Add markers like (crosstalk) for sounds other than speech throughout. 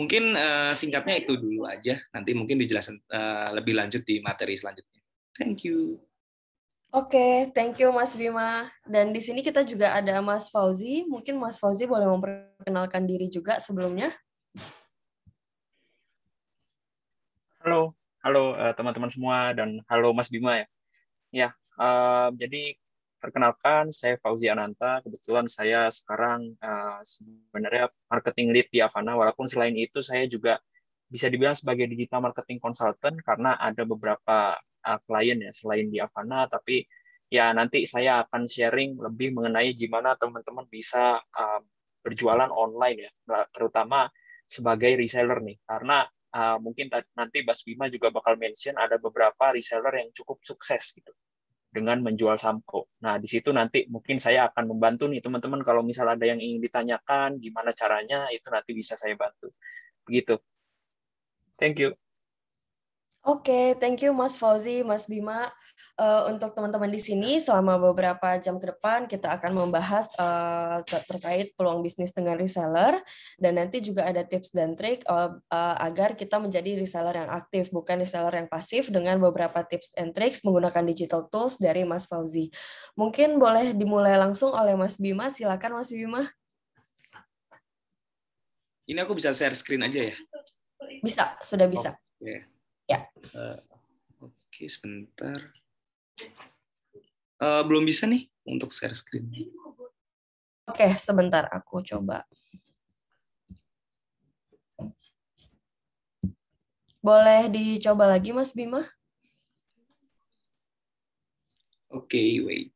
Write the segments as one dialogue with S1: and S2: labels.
S1: mungkin uh, singkatnya itu dulu aja. Nanti mungkin dijelaskan uh, eh, lebih lanjut di materi selanjutnya. Thank you.
S2: Oke, okay, thank you Mas Bima. Dan di sini kita juga ada Mas Fauzi. Mungkin Mas Fauzi boleh memperkenalkan diri juga sebelumnya.
S3: Halo, halo eh, teman-teman uh, semua dan halo Mas Bima ya. Ya, uh, jadi perkenalkan saya Fauzi Ananta. Kebetulan saya sekarang uh, sebenarnya marketing lead di Avana. Walaupun selain itu saya juga bisa dibilang sebagai digital marketing consultant karena ada beberapa uh, klien ya selain di Avana. Tapi ya nanti saya akan sharing lebih mengenai gimana teman-teman bisa uh, berjualan online ya, terutama sebagai reseller nih. Karena uh, mungkin nanti Bas Bima juga bakal mention ada beberapa reseller yang cukup sukses gitu dengan menjual sampo. Nah, di situ nanti mungkin saya akan membantu nih teman-teman kalau misal ada yang ingin ditanyakan gimana caranya itu nanti bisa saya bantu. Begitu. Thank you.
S2: Oke, okay, thank you Mas Fauzi, Mas Bima. Uh, untuk teman-teman di sini, selama beberapa jam ke depan kita akan membahas uh, terkait peluang bisnis dengan reseller dan nanti juga ada tips dan trik uh, uh, agar kita menjadi reseller yang aktif, bukan reseller yang pasif dengan beberapa tips and tricks menggunakan digital tools dari Mas Fauzi. Mungkin boleh dimulai langsung oleh Mas Bima. Silakan Mas Bima.
S1: Ini aku bisa share screen aja ya?
S2: Bisa, sudah bisa.
S1: Oh, yeah. Ya. Uh, Oke, okay, sebentar. Uh, belum bisa nih untuk share screen.
S2: Oke, okay, sebentar aku coba. Boleh dicoba lagi Mas Bima?
S1: Oke, okay, wait.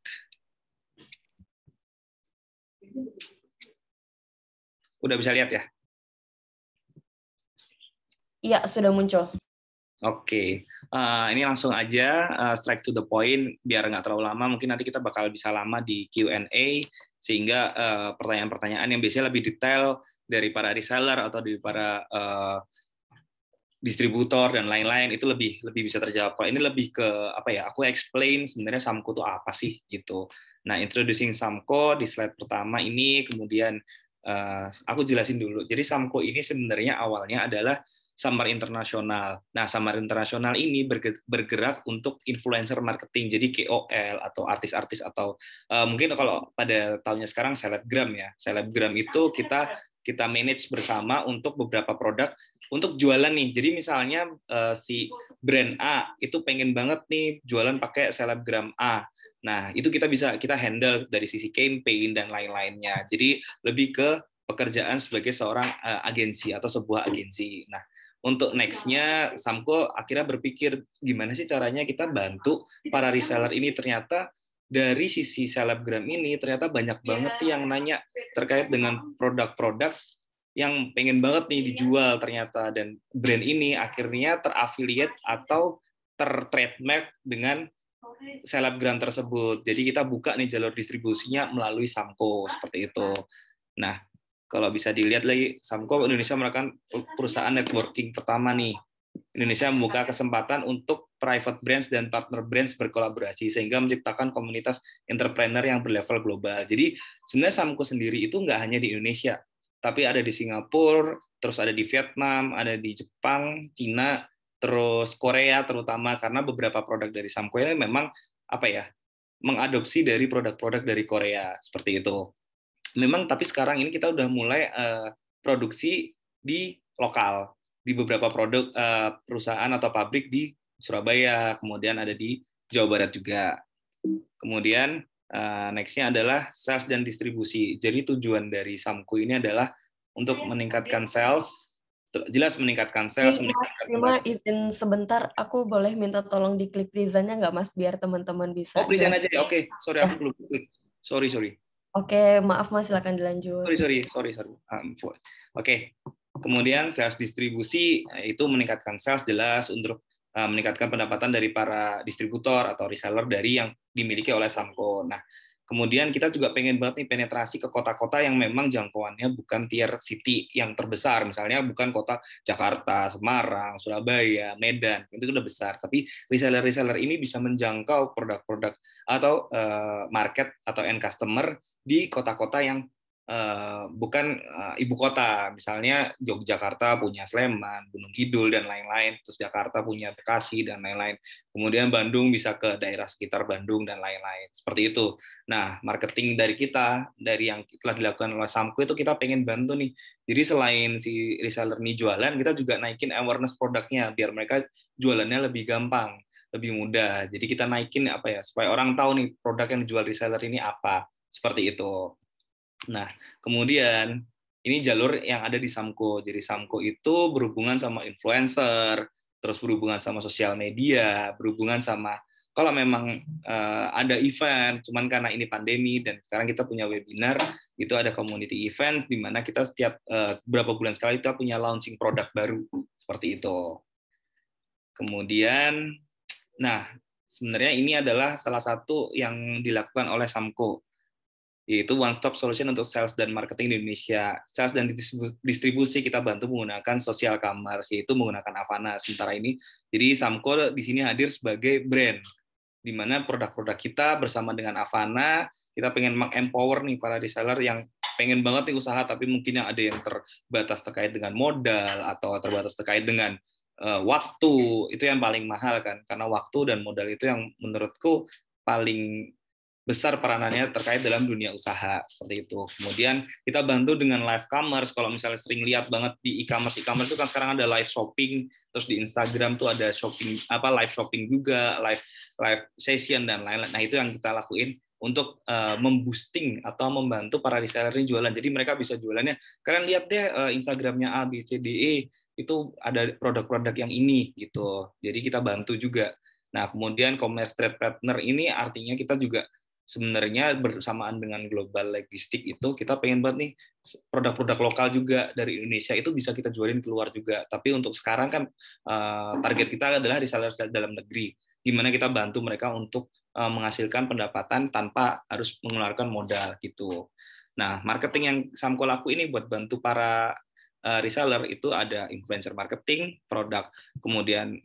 S1: Udah bisa lihat ya?
S2: Iya, sudah muncul.
S1: Oke, okay. uh, eh, ini langsung aja uh, strike to the point, biar nggak terlalu lama. Mungkin nanti kita bakal bisa lama di Q&A, sehingga eh, pertanyaan-pertanyaan uh, yang biasanya lebih detail dari para reseller atau dari para uh, distributor dan lain-lain itu lebih lebih bisa terjawab. Kalau ini lebih ke apa ya? Aku explain sebenarnya Samco itu apa sih gitu. Nah, introducing Samco di slide pertama ini, kemudian uh, aku jelasin dulu. Jadi Samco ini sebenarnya awalnya adalah Summer Internasional. Nah, Summer Internasional ini bergerak untuk influencer marketing, jadi KOL atau artis-artis atau uh, mungkin kalau pada tahunnya sekarang selebgram ya. Selebgram itu kita kita manage bersama untuk beberapa produk untuk jualan nih. Jadi misalnya uh, si brand A itu pengen banget nih jualan pakai selebgram A. Nah, itu kita bisa kita handle dari sisi campaign dan lain-lainnya. Jadi lebih ke pekerjaan sebagai seorang uh, agensi atau sebuah agensi. Nah, untuk nextnya Samko akhirnya berpikir gimana sih caranya kita bantu para reseller ini ternyata dari sisi selebgram ini ternyata banyak iya. banget yang nanya terkait dengan produk-produk yang pengen banget nih iya. dijual ternyata dan brand ini akhirnya terafiliat atau tertrademark dengan selebgram tersebut. Jadi kita buka nih jalur distribusinya melalui Samko seperti itu. Nah, kalau bisa dilihat lagi Samco Indonesia merupakan perusahaan networking pertama nih Indonesia membuka kesempatan untuk private brands dan partner brands berkolaborasi sehingga menciptakan komunitas entrepreneur yang berlevel global. Jadi sebenarnya Samco sendiri itu nggak hanya di Indonesia, tapi ada di Singapura, terus ada di Vietnam, ada di Jepang, Cina, terus Korea terutama karena beberapa produk dari Samco ini memang apa ya mengadopsi dari produk-produk dari Korea seperti itu memang tapi sekarang ini kita udah mulai uh, produksi di lokal di beberapa produk uh, perusahaan atau pabrik di Surabaya, kemudian ada di Jawa Barat juga. Kemudian uh, nextnya adalah sales dan distribusi. Jadi tujuan dari Samku ini adalah untuk iya, meningkatkan iya. sales, jelas meningkatkan sales. Mas, iya, meningkatkan
S2: mas, izin sebentar, aku boleh minta tolong diklik desainnya nggak mas, biar teman-teman bisa. Oh, aja ya, oke.
S1: Okay. Sorry, aku belum klik. Sorry, sorry.
S2: Oke, maaf Mas, silakan dilanjut.
S1: Sorry, sorry, sorry, sorry. Um, Oke, okay. kemudian sales distribusi eh, itu meningkatkan sales jelas untuk eh, meningkatkan pendapatan dari para distributor atau reseller dari yang dimiliki oleh Samco. Nah, Kemudian kita juga pengen banget nih penetrasi ke kota-kota yang memang jangkauannya bukan tier city yang terbesar, misalnya bukan kota Jakarta, Semarang, Surabaya, Medan, itu sudah besar. Tapi reseller-reseller ini bisa menjangkau produk-produk atau eh, market atau end customer di kota-kota yang uh, bukan uh, ibu kota. Misalnya Yogyakarta punya Sleman, Gunung Kidul dan lain-lain. Terus Jakarta punya Bekasi dan lain-lain. Kemudian Bandung bisa ke daerah sekitar Bandung dan lain-lain. Seperti itu. Nah, marketing dari kita dari yang telah dilakukan oleh Samku itu kita pengen bantu nih. Jadi selain si reseller ini jualan, kita juga naikin awareness produknya biar mereka jualannya lebih gampang lebih mudah. Jadi kita naikin apa ya supaya orang tahu nih produk yang dijual reseller ini apa. Seperti itu. Nah, kemudian ini jalur yang ada di Samko. Jadi Samko itu berhubungan sama influencer, terus berhubungan sama sosial media, berhubungan sama kalau memang uh, ada event, cuman karena ini pandemi dan sekarang kita punya webinar, itu ada community event di mana kita setiap uh, berapa bulan sekali kita punya launching produk baru seperti itu. Kemudian, nah sebenarnya ini adalah salah satu yang dilakukan oleh Samko yaitu one stop solution untuk sales dan marketing di Indonesia. Sales dan distribusi kita bantu menggunakan social commerce yaitu menggunakan Avana sementara ini. Jadi Samco di sini hadir sebagai brand di mana produk-produk kita bersama dengan Avana kita pengen empower nih para reseller yang pengen banget nih usaha tapi mungkin yang ada yang terbatas terkait dengan modal atau terbatas terkait dengan uh, waktu itu yang paling mahal kan karena waktu dan modal itu yang menurutku paling besar peranannya terkait dalam dunia usaha seperti itu. Kemudian kita bantu dengan live commerce. Kalau misalnya sering lihat banget di e-commerce, e-commerce itu kan sekarang ada live shopping, terus di Instagram tuh ada shopping apa live shopping juga, live live session dan lain-lain. Nah itu yang kita lakuin untuk uh, memboosting atau membantu para reseller ini jualan. Jadi mereka bisa jualannya. Kalian lihat deh uh, Instagramnya A, B, C, D, E itu ada produk-produk yang ini gitu. Jadi kita bantu juga. Nah kemudian commerce trade partner ini artinya kita juga sebenarnya bersamaan dengan global logistik itu kita pengen buat nih produk-produk lokal juga dari Indonesia itu bisa kita jualin keluar juga. Tapi untuk sekarang kan eh, target kita adalah reseller dalam negeri. Gimana kita bantu mereka untuk eh, menghasilkan pendapatan tanpa harus mengeluarkan modal gitu. Nah, marketing yang Samko laku ini buat bantu para eh, reseller itu ada influencer marketing, produk, kemudian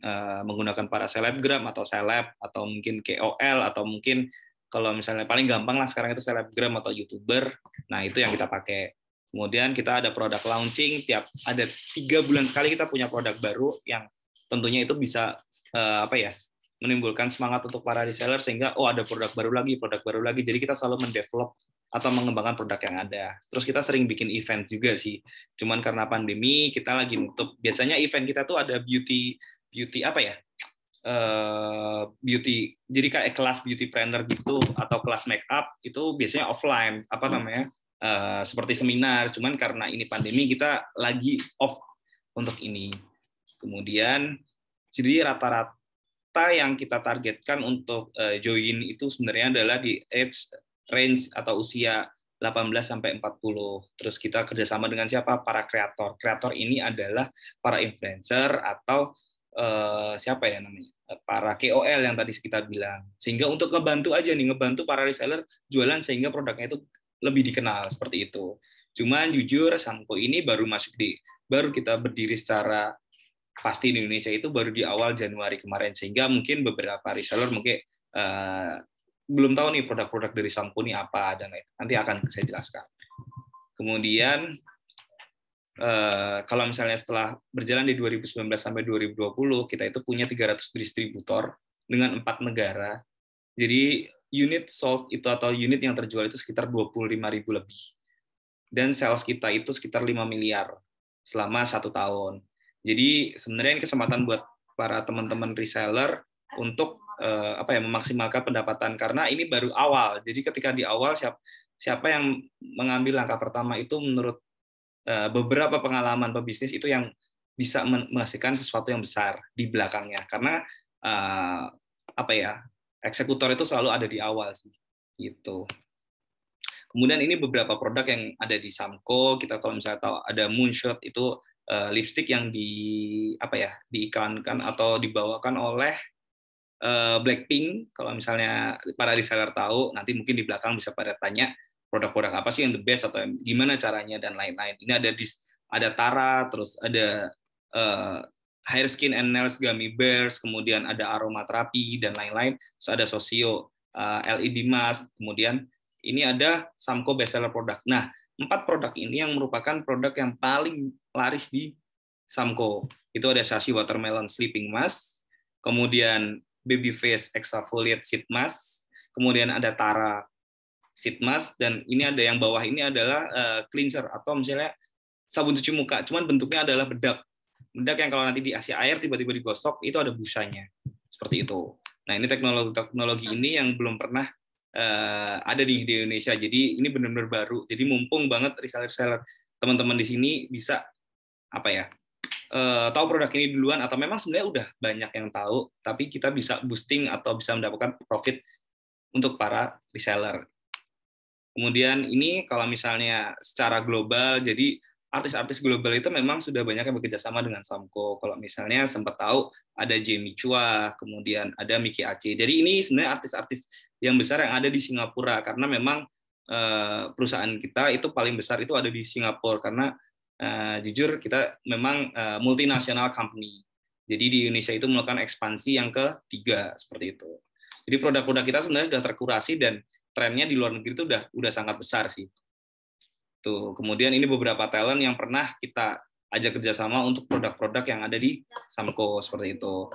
S1: menggunakan para selebgram atau seleb atau mungkin KOL atau mungkin kalau misalnya paling gampang lah sekarang itu selebgram atau youtuber nah itu yang kita pakai kemudian kita ada produk launching tiap ada tiga bulan sekali kita punya produk baru yang tentunya itu bisa uh, apa ya menimbulkan semangat untuk para reseller sehingga oh ada produk baru lagi produk baru lagi jadi kita selalu mendevelop atau mengembangkan produk yang ada. Terus kita sering bikin event juga sih. Cuman karena pandemi kita lagi nutup. Biasanya event kita tuh ada beauty beauty apa ya? uh, beauty jadi kayak kelas beauty planner gitu atau kelas make up itu biasanya offline apa hmm. namanya uh, seperti seminar cuman karena ini pandemi kita lagi off untuk ini kemudian jadi rata-rata yang kita targetkan untuk eh, join itu sebenarnya adalah di age range atau usia 18 sampai 40. Terus kita kerjasama dengan siapa? Para kreator. Kreator ini adalah para influencer atau Eh, siapa ya namanya eh, para KOL yang tadi kita bilang sehingga untuk ngebantu aja nih ngebantu para reseller jualan sehingga produknya itu lebih dikenal seperti itu cuman jujur Sampo ini baru masuk di baru kita berdiri secara pasti di Indonesia itu baru di awal Januari kemarin sehingga mungkin beberapa reseller mungkin eh, belum tahu nih produk-produk dari Sampo ini apa dan lain. nanti akan saya jelaskan kemudian Eh, kalau misalnya setelah berjalan di 2019 sampai 2020 kita itu punya 300 distributor dengan empat negara. Jadi unit sold itu atau unit yang terjual itu sekitar 25 ribu lebih. Dan sales kita itu sekitar 5 miliar selama satu tahun. Jadi sebenarnya ini kesempatan buat para teman-teman reseller untuk uh, apa ya memaksimalkan pendapatan karena ini baru awal. Jadi ketika di awal siap, siapa yang mengambil langkah pertama itu menurut Eh, beberapa pengalaman pebisnis itu yang bisa menghasilkan sesuatu yang besar di belakangnya karena uh, apa ya eksekutor itu selalu ada di awal sih gitu kemudian ini beberapa produk yang ada di Samco kita kalau misalnya tahu ada Moonshot itu uh, lipstick yang di apa ya diiklankan atau dibawakan oleh uh, Blackpink kalau misalnya para reseller tahu nanti mungkin di belakang bisa pada tanya produk-produk apa sih yang the best atau gimana caranya dan lain-lain. Ini ada di ada Tara, terus ada uh, Hair Skin and Nails Gummy Bears, kemudian ada aromaterapi dan lain-lain. Terus ada Sosio uh, eh, LED mask, kemudian ini ada Samco bestseller produk. Nah, empat produk ini yang merupakan produk yang paling laris di Samco. Itu ada Sashi Watermelon Sleeping Mask, kemudian Baby Face Exfoliate Sheet Mask, kemudian ada Tara sheet mask dan ini ada yang bawah ini adalah eh, cleanser atau misalnya sabun cuci muka cuman bentuknya adalah bedak bedak yang kalau nanti diasi air tiba-tiba digosok itu ada busanya seperti itu nah ini teknologi teknologi ini yang belum pernah eh, ada di, di Indonesia jadi ini benar-benar baru jadi mumpung banget reseller-reseller teman-teman di sini bisa apa ya uh, tahu produk ini duluan atau memang sebenarnya udah banyak yang tahu tapi kita bisa boosting atau bisa mendapatkan profit untuk para reseller Kemudian ini kalau misalnya secara global, jadi artis-artis global itu memang sudah banyak yang bekerja sama dengan Samco. Kalau misalnya sempat tahu ada Jamie Chua, kemudian ada Miki Ace. Jadi ini sebenarnya artis-artis yang besar yang ada di Singapura karena memang eh, perusahaan kita itu paling besar itu ada di Singapura karena eh, jujur kita memang eh, multinasional company. Jadi di Indonesia itu melakukan ekspansi yang ketiga seperti itu. Jadi produk-produk kita sebenarnya sudah terkurasi dan trennya di luar negeri itu udah udah sangat besar sih. Tuh, kemudian ini beberapa talent yang pernah kita ajak kerjasama untuk produk-produk yang ada di Samco seperti itu.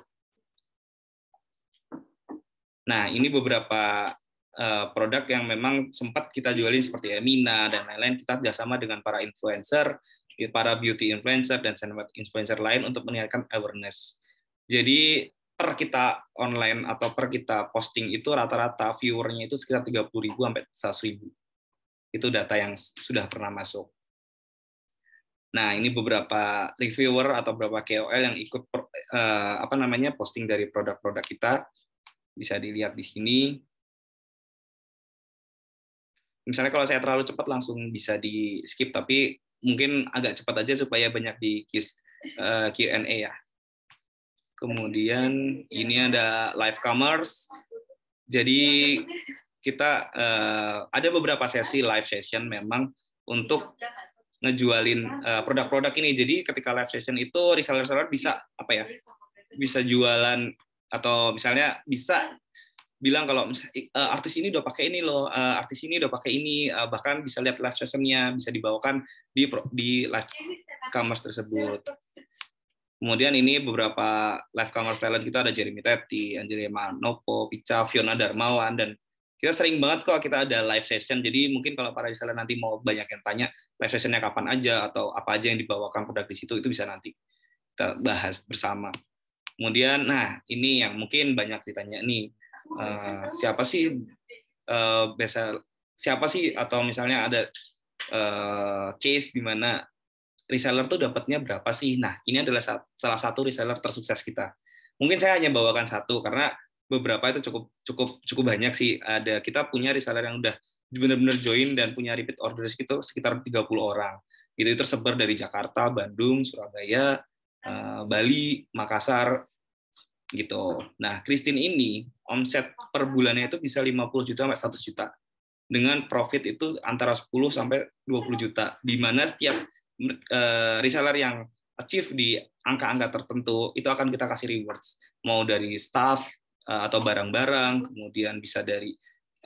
S1: Nah, ini beberapa eh, produk yang memang sempat kita jualin seperti Emina dan lain-lain. Kita kerjasama dengan para influencer, para beauty influencer dan seniman influencer lain untuk meningkatkan awareness. Jadi per kita online atau per kita posting itu rata-rata viewernya itu sekitar 30 ribu sampai ribu Itu data yang sudah pernah masuk. Nah, ini beberapa reviewer atau beberapa KOL yang ikut eh, apa namanya posting dari produk-produk kita bisa dilihat di sini. Misalnya kalau saya terlalu cepat langsung bisa di skip, tapi mungkin agak cepat aja supaya banyak di Q&A eh, ya. Kemudian ini ada live commerce. Jadi kita uh, ada beberapa sesi live session memang untuk ngejualin eh, produk-produk uh, ini. Jadi ketika live session itu reseller-reseller bisa apa ya? Bisa jualan atau misalnya bisa bilang kalau misalnya, uh, eh, artis ini udah pakai ini loh, uh, artis ini udah pakai ini, uh, bahkan bisa lihat live sessionnya, bisa dibawakan di di live commerce tersebut. Kemudian ini beberapa live commerce talent kita ada Jeremy Tetti, Angelia Manopo, Pica, Fiona Darmawan, dan kita sering banget kok kita ada live session. Jadi mungkin kalau para reseller nanti mau banyak yang tanya live sessionnya kapan aja atau apa aja yang dibawakan produk di situ itu bisa nanti kita bahas bersama. Kemudian, nah ini yang mungkin banyak ditanya nih uh, siapa sih uh, biasa siapa sih atau misalnya ada uh, case di mana reseller tuh dapatnya berapa sih? Nah, ini adalah salah satu reseller tersukses kita. Mungkin saya hanya bawakan satu karena beberapa itu cukup cukup cukup banyak sih. Ada kita punya reseller yang udah benar-benar join dan punya repeat orders gitu sekitar 30 orang. Itu tersebar dari Jakarta, Bandung, Surabaya, eh, Bali, Makassar gitu. Nah, Christine ini omset per bulannya itu bisa 50 juta sampai 100 juta dengan profit itu antara 10 sampai 20 juta di mana setiap Eh, reseller yang achieve di angka-angka tertentu itu akan kita kasih rewards mau dari staff eh, atau barang-barang kemudian bisa dari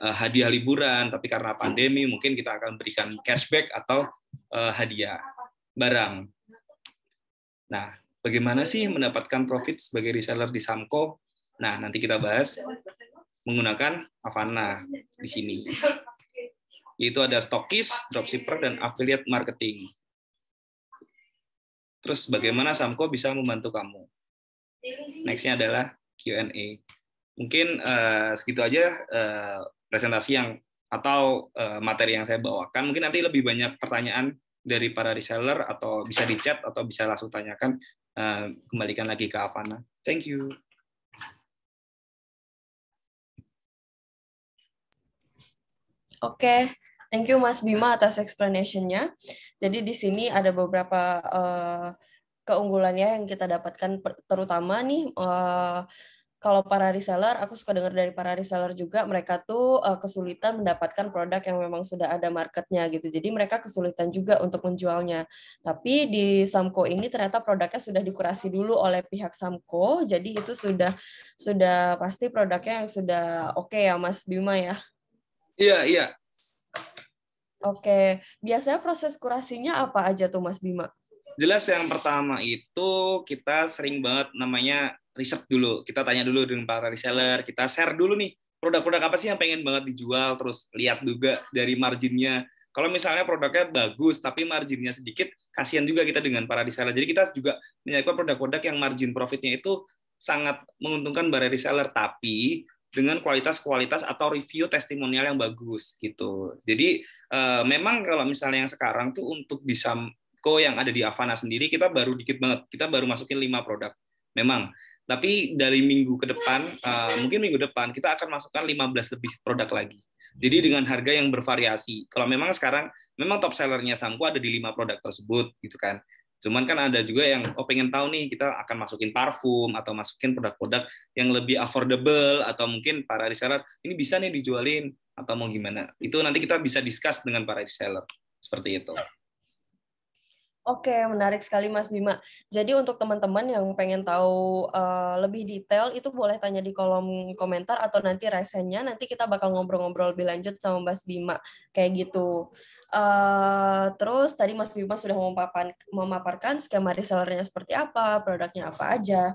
S1: eh, hadiah liburan tapi karena pandemi mungkin kita akan berikan cashback atau hadiah barang nah bagaimana sih mendapatkan profit sebagai reseller di Samco nah nanti kita bahas menggunakan Avana di sini yaitu ada stokis, dropshipper, dan affiliate marketing. Terus bagaimana Samko bisa membantu kamu? Nextnya adalah Q&A. Mungkin uh, segitu aja uh, presentasi yang atau uh, materi yang saya bawakan. Mungkin nanti lebih banyak pertanyaan dari para reseller atau bisa di chat atau bisa langsung tanyakan. Uh, kembalikan lagi ke Avana. Thank you.
S2: Oke, Thank you Mas Bima atas explanation-nya. Jadi di sini ada beberapa uh, keunggulannya yang kita dapatkan, terutama nih uh, kalau para reseller, aku suka dengar dari para reseller juga, mereka tuh uh, kesulitan mendapatkan produk yang memang sudah ada marketnya gitu. Jadi mereka kesulitan juga untuk menjualnya. Tapi di Samco ini ternyata produknya sudah dikurasi dulu oleh pihak Samco, jadi itu sudah sudah pasti produknya yang sudah oke okay ya Mas Bima ya. Iya, iya. Oke, biasanya proses kurasinya apa aja tuh Mas Bima?
S1: Jelas yang pertama itu kita sering banget namanya riset dulu. Kita tanya dulu dengan para reseller, kita share dulu nih produk-produk apa sih yang pengen banget dijual, terus lihat juga dari marginnya. Kalau misalnya produknya bagus tapi marginnya sedikit, kasihan juga kita dengan para reseller. Jadi kita juga menyiapkan produk-produk yang margin profitnya itu sangat menguntungkan para reseller, tapi dengan kualitas-kualitas atau review testimonial yang bagus gitu. Jadi uh, memang kalau misalnya yang sekarang tuh untuk bisa Ko yang ada di Avana sendiri kita baru dikit banget. Kita baru masukin lima produk. Memang. Tapi dari minggu ke depan, uh, mungkin minggu depan kita akan masukkan 15 lebih produk lagi. Jadi dengan harga yang bervariasi. Kalau memang sekarang memang top sellernya Sangku ada di lima produk tersebut gitu kan. Cuman kan ada juga yang oh pengen tahu nih kita akan masukin parfum atau masukin produk-produk yang lebih affordable atau mungkin para reseller ini bisa nih dijualin atau mau gimana. Itu nanti kita bisa discuss dengan para reseller. Seperti itu.
S2: Oke, menarik sekali Mas Bima. Jadi untuk teman-teman yang pengen tahu uh, lebih detail itu boleh tanya di kolom komentar atau nanti resenya nanti kita bakal ngobrol-ngobrol lebih lanjut sama Mas Bima kayak gitu. Eh, terus tadi Mas Bima sudah memapan, memaparkan skema resellernya seperti apa, produknya apa aja.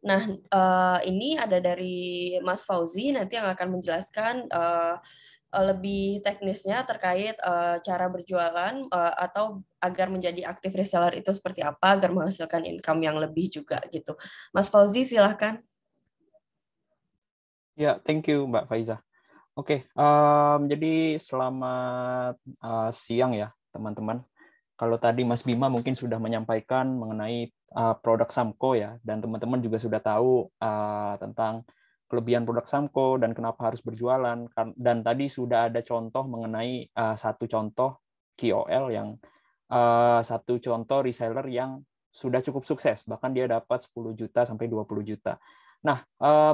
S2: Nah, uh, ini ada dari Mas Fauzi nanti yang akan menjelaskan uh, lebih teknisnya terkait uh, cara berjualan uh, atau agar menjadi aktif reseller itu seperti apa agar menghasilkan income yang
S3: lebih juga gitu. Mas Fauzi silahkan. Ya, yeah, thank you Mbak Faiza. Oke, um, jadi selamat uh, siang ya teman-teman. Kalau tadi Mas Bima mungkin sudah menyampaikan mengenai uh, produk Samco ya, dan teman-teman juga sudah tahu uh, tentang kelebihan produk Samco dan kenapa harus berjualan. Kan, dan tadi sudah ada contoh mengenai uh, satu contoh KOL yang uh, satu contoh reseller yang sudah cukup sukses, bahkan dia dapat 10 juta sampai 20 juta. Nah,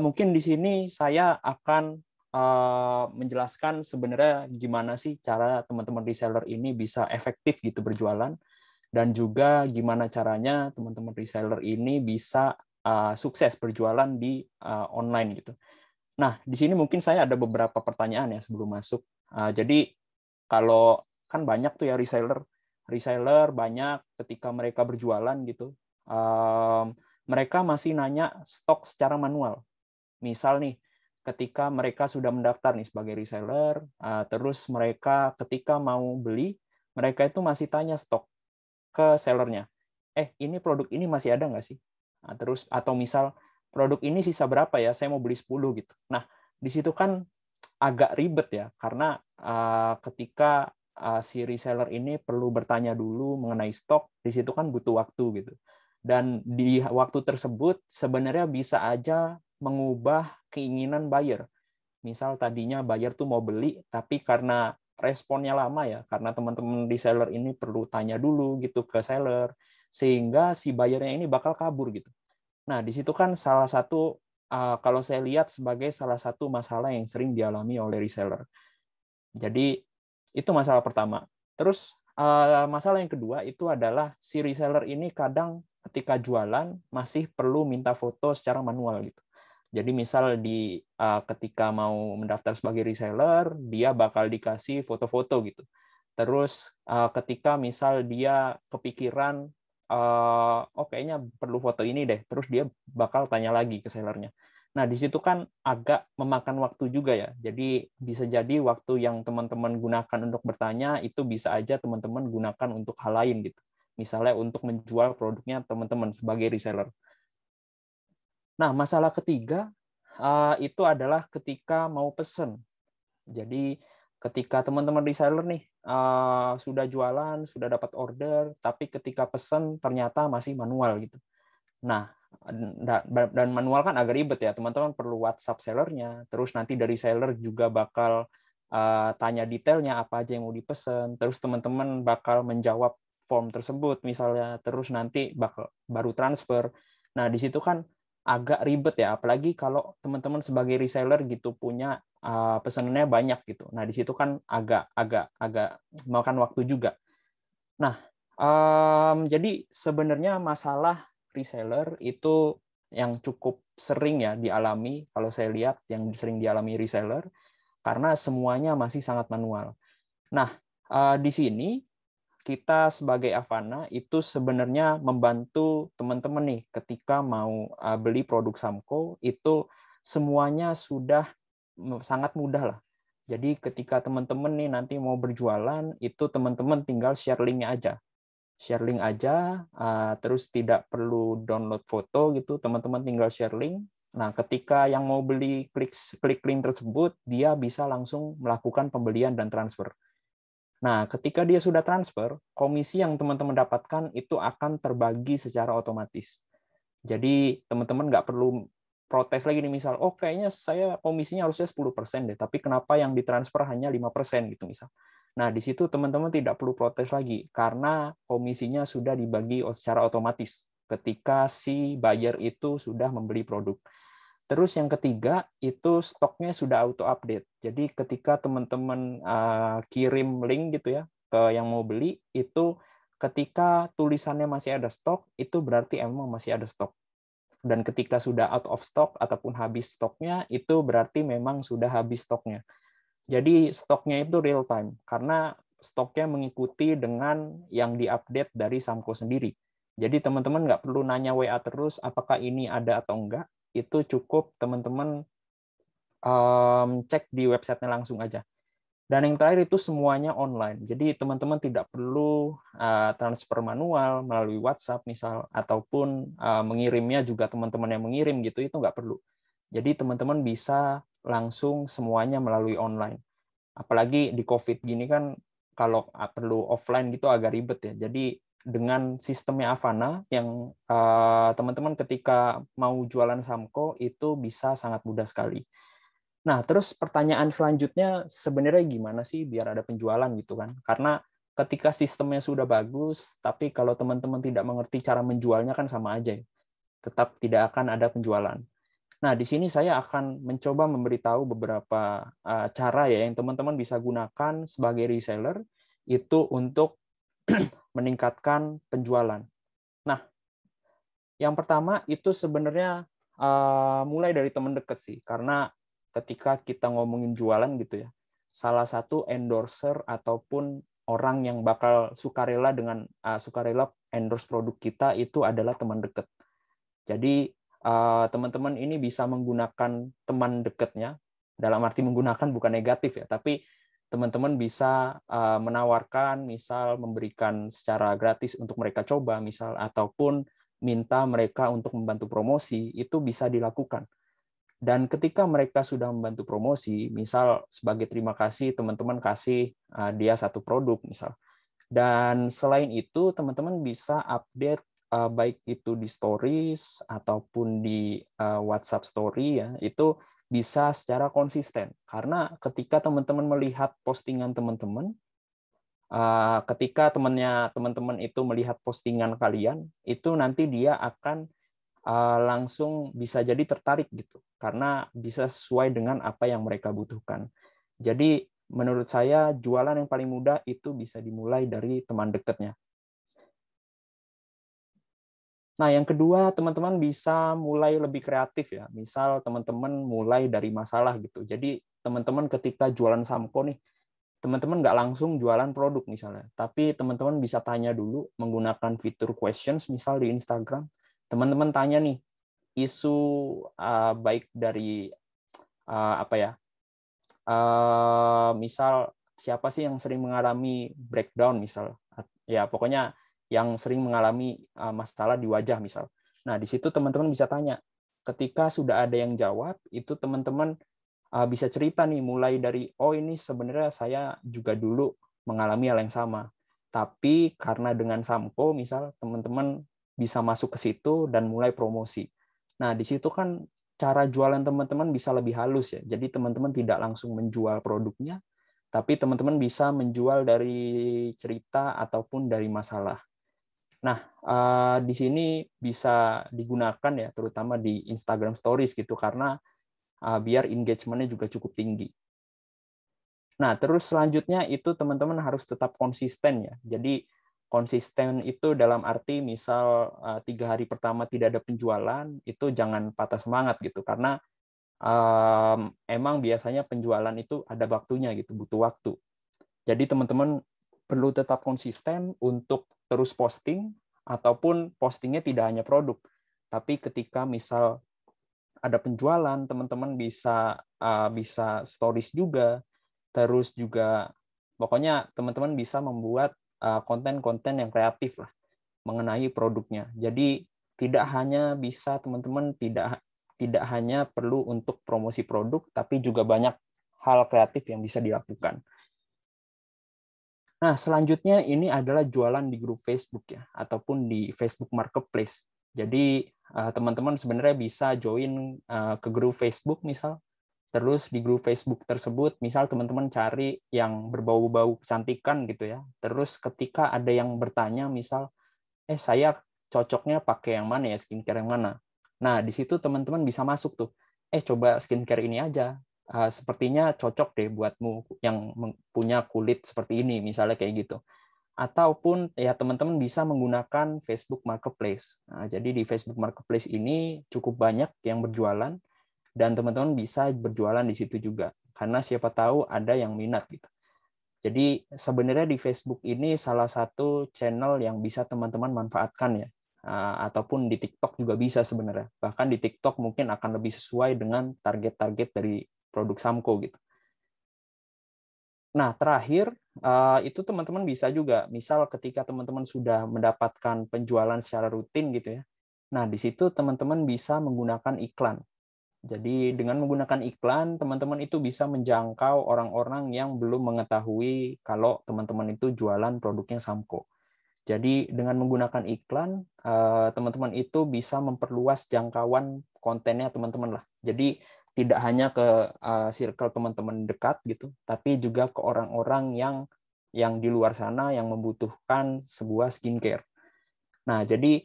S3: mungkin di sini saya akan Eh, menjelaskan sebenarnya gimana sih cara teman-teman reseller ini bisa efektif gitu berjualan dan juga gimana caranya teman-teman reseller ini bisa eh, sukses berjualan di eh, online gitu. Nah, di sini mungkin saya ada beberapa pertanyaan ya sebelum masuk. jadi kalau kan banyak tuh ya reseller reseller banyak ketika mereka berjualan gitu mereka masih nanya stok secara manual misal nih ketika mereka sudah mendaftar nih sebagai reseller, eh, terus mereka ketika mau beli, mereka itu masih tanya stok ke sellernya. Eh, ini produk ini masih ada nggak sih? Nah, terus atau misal produk ini sisa berapa ya? Saya mau beli 10 gitu. Nah, di situ kan agak ribet ya karena eh, ketika eh, si reseller ini perlu bertanya dulu mengenai stok, di situ kan butuh waktu gitu. Dan di waktu tersebut sebenarnya bisa aja mengubah keinginan buyer. Misal tadinya buyer tuh mau beli, tapi karena responnya lama ya, karena teman-teman reseller ini perlu tanya dulu gitu ke seller, sehingga si buyernya ini bakal kabur gitu. Nah, di situ kan salah satu eh, kalau saya lihat sebagai salah satu masalah yang sering dialami oleh reseller. Jadi itu masalah pertama. Terus eh, masalah yang kedua itu adalah si reseller ini kadang ketika jualan masih perlu minta foto secara manual gitu. Jadi misal di uh, ketika mau mendaftar sebagai reseller, dia bakal dikasih foto-foto gitu. Terus uh, ketika misal dia kepikiran, uh, oh kayaknya perlu foto ini deh. Terus dia bakal tanya lagi ke sellernya. Nah di situ kan agak memakan waktu juga ya. Jadi bisa jadi waktu yang teman-teman gunakan untuk bertanya itu bisa aja teman-teman gunakan untuk hal lain gitu. Misalnya untuk menjual produknya teman-teman sebagai reseller. Nah, masalah ketiga eh, itu adalah ketika mau pesen. Jadi ketika teman-teman reseller nih eh, sudah jualan, sudah dapat order, tapi ketika pesen ternyata masih manual gitu. Nah, dan manual kan agak ribet ya, teman-teman perlu WhatsApp sellernya, terus nanti dari seller juga bakal eh, tanya detailnya apa aja yang mau dipesen, terus teman-teman bakal menjawab form tersebut misalnya, terus nanti bakal baru transfer. Nah, di situ kan agak ribet ya, apalagi kalau teman-teman sebagai reseller gitu punya uh, ah, pesanannya banyak gitu. Nah di situ kan agak agak agak makan waktu juga. Nah um, jadi sebenarnya masalah reseller itu yang cukup sering ya dialami kalau saya lihat yang sering dialami reseller karena semuanya masih sangat manual. Nah eh, di sini kita sebagai Avana itu sebenarnya membantu teman-teman nih ketika mau eh, beli produk Samco itu semuanya sudah sangat mudah lah. Jadi ketika teman-teman nih nanti mau berjualan itu teman-teman tinggal share linknya aja. Share link aja, eh, terus tidak perlu download foto gitu, teman-teman tinggal share link. Nah, ketika yang mau beli klik klik link tersebut, dia bisa langsung melakukan pembelian dan transfer Nah, ketika dia sudah transfer, komisi yang teman-teman dapatkan itu akan terbagi secara otomatis. Jadi, teman-teman nggak perlu protes lagi nih misal, oh kayaknya saya komisinya harusnya 10% deh, tapi kenapa yang ditransfer hanya 5% gitu misal. Nah, di situ teman-teman tidak perlu protes lagi karena komisinya sudah dibagi secara otomatis ketika si buyer itu sudah membeli produk. Terus yang ketiga itu stoknya sudah auto update. Jadi ketika teman-teman ah, kirim link gitu ya ke yang mau beli itu ketika tulisannya masih ada stok itu berarti emang masih ada stok. Dan ketika sudah out of stock ataupun habis stoknya itu berarti memang sudah habis stoknya. Jadi stoknya itu real time karena stoknya mengikuti dengan yang diupdate dari Samco sendiri. Jadi teman-teman nggak perlu nanya WA terus apakah ini ada atau enggak, itu cukup teman-teman um, cek di websitenya langsung aja. Dan yang terakhir itu semuanya online. Jadi teman-teman tidak perlu uh, transfer manual melalui WhatsApp misal ataupun uh, mengirimnya juga teman-teman yang mengirim gitu itu nggak perlu. Jadi teman-teman bisa langsung semuanya melalui online. Apalagi di COVID gini kan kalau eh, perlu offline gitu agak ribet ya. Jadi dengan sistemnya Avana yang eh, teman-teman uh, ketika mau jualan Samco itu bisa sangat mudah sekali. Nah, terus pertanyaan selanjutnya sebenarnya gimana sih biar ada penjualan gitu kan? Karena ketika sistemnya sudah bagus, tapi kalau teman-teman tidak mengerti cara menjualnya kan sama aja. Ya. Tetap tidak akan ada penjualan. Nah, di sini saya akan mencoba memberitahu beberapa uh, cara ya yang teman-teman bisa gunakan sebagai reseller itu untuk (clears throat) meningkatkan penjualan. Nah, yang pertama itu sebenarnya uh, mulai dari teman dekat sih, karena ketika kita ngomongin jualan gitu ya, salah satu endorser ataupun orang yang bakal sukarela dengan uh, sukarela endorse produk kita itu adalah teman dekat. Jadi teman eh, teman-teman ini bisa menggunakan teman dekatnya dalam arti menggunakan bukan negatif ya, tapi teman-teman bisa eh, menawarkan, misal memberikan secara gratis untuk mereka coba, misal ataupun minta mereka untuk membantu promosi, itu bisa dilakukan. Dan ketika mereka sudah membantu promosi, misal sebagai terima kasih teman-teman kasih eh, dia satu produk misal. Dan selain itu teman-teman bisa update uh, baik itu di stories ataupun di uh, WhatsApp story ya, itu bisa secara konsisten. Karena ketika teman-teman melihat postingan teman-teman, eh, ketika temannya teman-teman itu melihat postingan kalian, itu nanti dia akan eh, langsung bisa jadi tertarik gitu. Karena bisa sesuai dengan apa yang mereka butuhkan. Jadi menurut saya jualan yang paling mudah itu bisa dimulai dari teman dekatnya. Nah, yang kedua, teman-teman bisa mulai lebih kreatif ya. Misal teman-teman mulai dari masalah gitu. Jadi, teman-teman ketika jualan sampo nih, teman-teman nggak langsung jualan produk misalnya, tapi teman-teman bisa tanya dulu menggunakan fitur questions misal di Instagram. Teman-teman tanya nih isu uh, baik dari uh, apa ya? Uh, misal siapa sih yang sering mengalami breakdown misal. Ya, pokoknya yang sering mengalami eh, masalah di wajah misal. Nah, di situ teman-teman bisa tanya. Ketika sudah ada yang jawab, itu teman-teman eh, bisa cerita nih mulai dari oh ini sebenarnya saya juga dulu mengalami hal yang sama. Tapi karena dengan Sampo misal teman-teman bisa masuk ke situ dan mulai promosi. Nah, di situ kan cara jualan teman-teman bisa lebih halus ya. Jadi teman-teman tidak langsung menjual produknya, tapi teman-teman bisa menjual dari cerita ataupun dari masalah. Nah, eh, di sini bisa digunakan ya, terutama di Instagram Stories gitu, karena uh, biar engagementnya juga cukup tinggi. Nah, terus selanjutnya itu teman-teman harus tetap konsisten ya. Jadi konsisten itu dalam arti misal eh, tiga hari pertama tidak ada penjualan, itu jangan patah semangat gitu, karena emang biasanya penjualan itu ada waktunya gitu, butuh waktu. Jadi teman-teman perlu tetap konsisten untuk terus posting ataupun postingnya tidak hanya produk, tapi ketika misal ada penjualan, teman-teman bisa uh, bisa stories juga, terus juga pokoknya teman-teman bisa membuat ah, konten-konten uh, yang kreatif lah mengenai produknya. Jadi tidak hanya bisa teman-teman tidak tidak hanya perlu untuk promosi produk, tapi juga banyak hal kreatif yang bisa dilakukan. Nah, selanjutnya ini adalah jualan di grup Facebook ya, ataupun di Facebook Marketplace. Jadi eh, teman-teman sebenarnya bisa join eh, ke grup Facebook misal, terus di grup Facebook tersebut misal teman-teman cari yang berbau-bau kecantikan gitu ya, terus ketika ada yang bertanya misal, eh saya cocoknya pakai yang mana ya skincare yang mana? Nah di situ teman-teman bisa masuk tuh, eh coba skincare ini aja, uh, sepertinya cocok deh buatmu yang punya kulit seperti ini misalnya kayak gitu ataupun ya teman-teman bisa menggunakan Facebook Marketplace. Nah, jadi di Facebook Marketplace ini cukup banyak yang berjualan dan teman-teman bisa berjualan di situ juga karena siapa tahu ada yang minat gitu. Jadi sebenarnya di Facebook ini salah satu channel yang bisa teman-teman manfaatkan ya eh, ataupun di TikTok juga bisa sebenarnya. Bahkan di TikTok mungkin akan lebih sesuai dengan target-target dari produk Samco gitu. Nah, terakhir eh, itu teman-teman bisa juga misal ketika teman-teman sudah mendapatkan penjualan secara rutin gitu ya. Nah, di situ teman-teman bisa menggunakan iklan. Jadi dengan menggunakan iklan, teman-teman itu bisa menjangkau orang-orang yang belum mengetahui kalau teman-teman itu jualan produknya Samco. Jadi dengan menggunakan iklan, eh, teman-teman itu bisa memperluas jangkauan kontennya teman-teman lah. Jadi tidak hanya ke uh, circle teman-teman dekat gitu, tapi juga ke orang-orang yang yang di luar sana yang membutuhkan sebuah skincare. Nah, jadi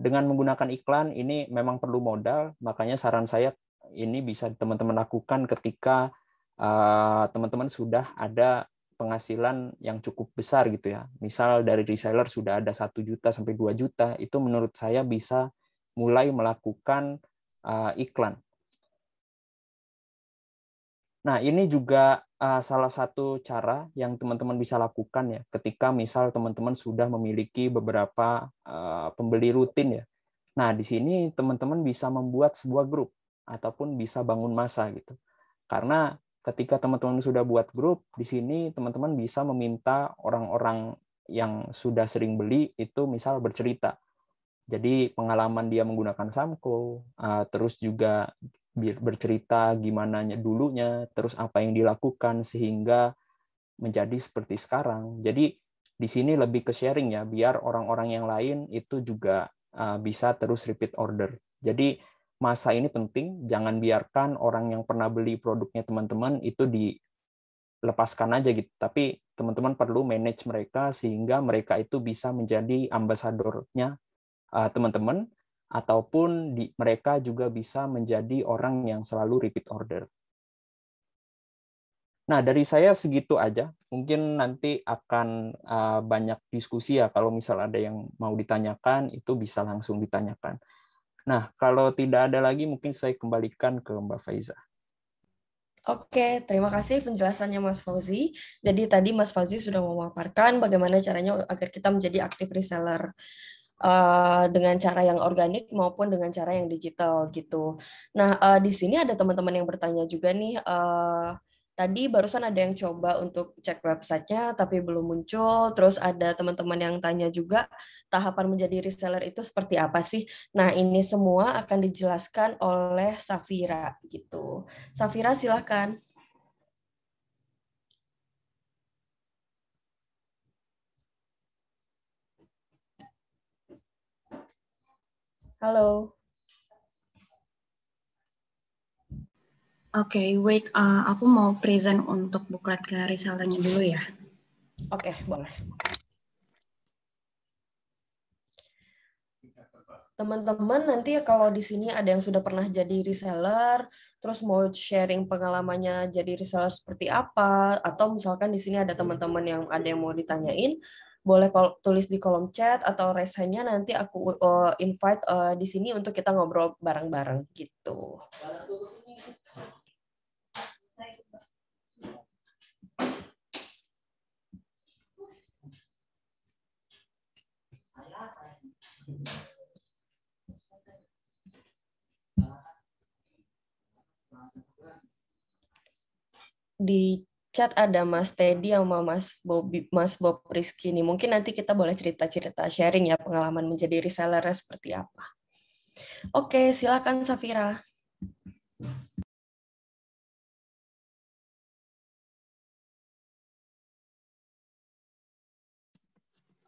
S3: dengan menggunakan iklan ini memang perlu modal, makanya saran saya ini bisa teman-teman lakukan ketika eh, teman-teman uh, sudah ada penghasilan yang cukup besar gitu ya. Misal dari reseller sudah ada satu juta sampai 2 juta, itu menurut saya bisa mulai melakukan uh, iklan Nah, ini juga uh, salah satu cara yang teman-teman bisa lakukan ya ketika misal teman-teman sudah memiliki beberapa uh, pembeli rutin ya. Nah, di sini teman-teman bisa membuat sebuah grup ataupun bisa bangun masa gitu. Karena ketika teman-teman sudah buat grup, di sini teman-teman bisa meminta orang-orang yang sudah sering beli itu misal bercerita. Jadi pengalaman dia menggunakan Samco, eh, terus juga bercerita gimana dulunya, terus apa yang dilakukan sehingga menjadi seperti sekarang. Jadi di sini lebih ke sharing ya, biar orang-orang yang lain itu juga ah, bisa terus repeat order. Jadi masa ini penting, jangan biarkan orang yang pernah beli produknya teman-teman itu dilepaskan aja gitu. Tapi teman-teman perlu manage mereka sehingga mereka itu bisa menjadi ambasadornya ah, teman-teman ataupun di, mereka juga bisa menjadi orang yang selalu repeat order. Nah, dari saya segitu aja. Mungkin nanti akan uh, banyak diskusi ya kalau misal ada yang mau ditanyakan itu bisa langsung ditanyakan. Nah, kalau tidak ada lagi mungkin saya kembalikan ke Mbak Faiza. Oke,
S2: terima kasih penjelasannya Mas Fauzi. Jadi tadi Mas Fauzi sudah memaparkan bagaimana caranya agar kita menjadi aktif reseller uh, dengan cara yang organik maupun dengan cara yang digital gitu. Nah uh, di sini ada teman-teman yang bertanya juga nih. Uh, Tadi barusan ada yang coba untuk cek websitenya tapi belum muncul. Terus ada teman-teman yang tanya juga tahapan menjadi reseller itu seperti apa sih? Nah ini semua akan dijelaskan oleh Safira gitu. Safira silahkan.
S1: Halo.
S4: Oke, okay, wait. Uh, aku
S2: mau present untuk buklet ke resellernya dulu ya. Oke, okay, boleh. teman-teman nanti kalau di sini ada yang sudah pernah jadi reseller, terus mau sharing pengalamannya jadi reseller seperti apa, atau misalkan di sini ada teman-teman yang ada yang mau ditanyain, boleh tulis di kolom chat atau resenya nanti aku invite eh, di sini untuk kita ngobrol bareng-bareng gitu. Di chat ada Mas Teddy sama Mas Bobby, Mas Bob Rizky nih. Mungkin nanti kita boleh cerita-cerita sharing ya pengalaman menjadi reseller seperti apa.
S1: Oke, silakan Safira.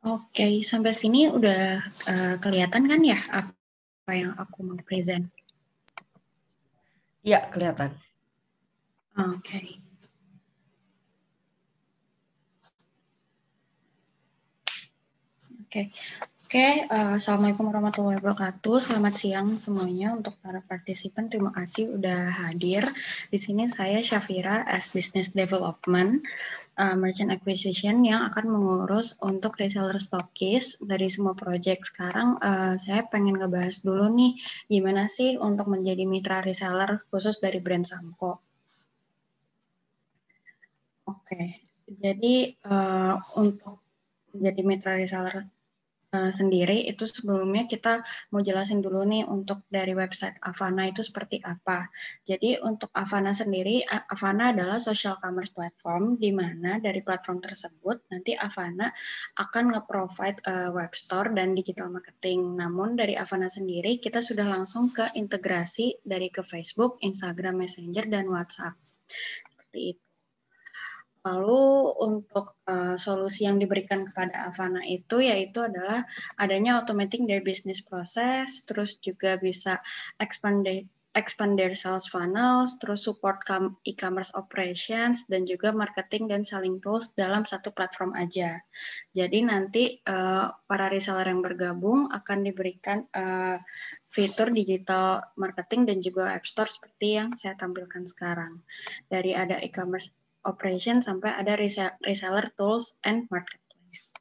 S1: Oke, sampai sini udah uh, kelihatan kan ya apa yang
S4: aku mau present?
S2: Ya kelihatan.
S4: Oke. Okay. Oke, okay. Oke, okay, uh, eh, Assalamualaikum warahmatullahi wabarakatuh. Selamat siang semuanya untuk para partisipan. Terima kasih udah hadir. Di sini saya Syafira as Business Development uh, Merchant Acquisition yang akan mengurus untuk reseller stokis dari semua project. Sekarang uh, saya pengen ngebahas dulu nih gimana sih untuk menjadi mitra reseller khusus dari brand Samco. Oke, okay. jadi uh, untuk jadi mitra reseller uh, eh, sendiri itu sebelumnya kita mau jelasin dulu nih untuk dari website Avana itu seperti apa. Jadi untuk Avana sendiri, Avana adalah social commerce platform di mana dari platform tersebut nanti Avana akan nge-provide uh, web store dan digital marketing. Namun dari Avana sendiri kita sudah langsung ke integrasi dari ke Facebook, Instagram Messenger dan WhatsApp. Seperti itu. Lalu untuk uh, solusi yang diberikan kepada Avana itu yaitu adalah adanya automating their business process, terus juga bisa expand expand their sales funnels, terus support e-commerce operations dan juga marketing dan selling tools dalam satu platform aja. Jadi nanti uh, para reseller yang bergabung akan diberikan uh, fitur digital marketing dan juga app store seperti yang saya tampilkan sekarang. Dari ada e-commerce operation sampai ada reseller tools and marketplace.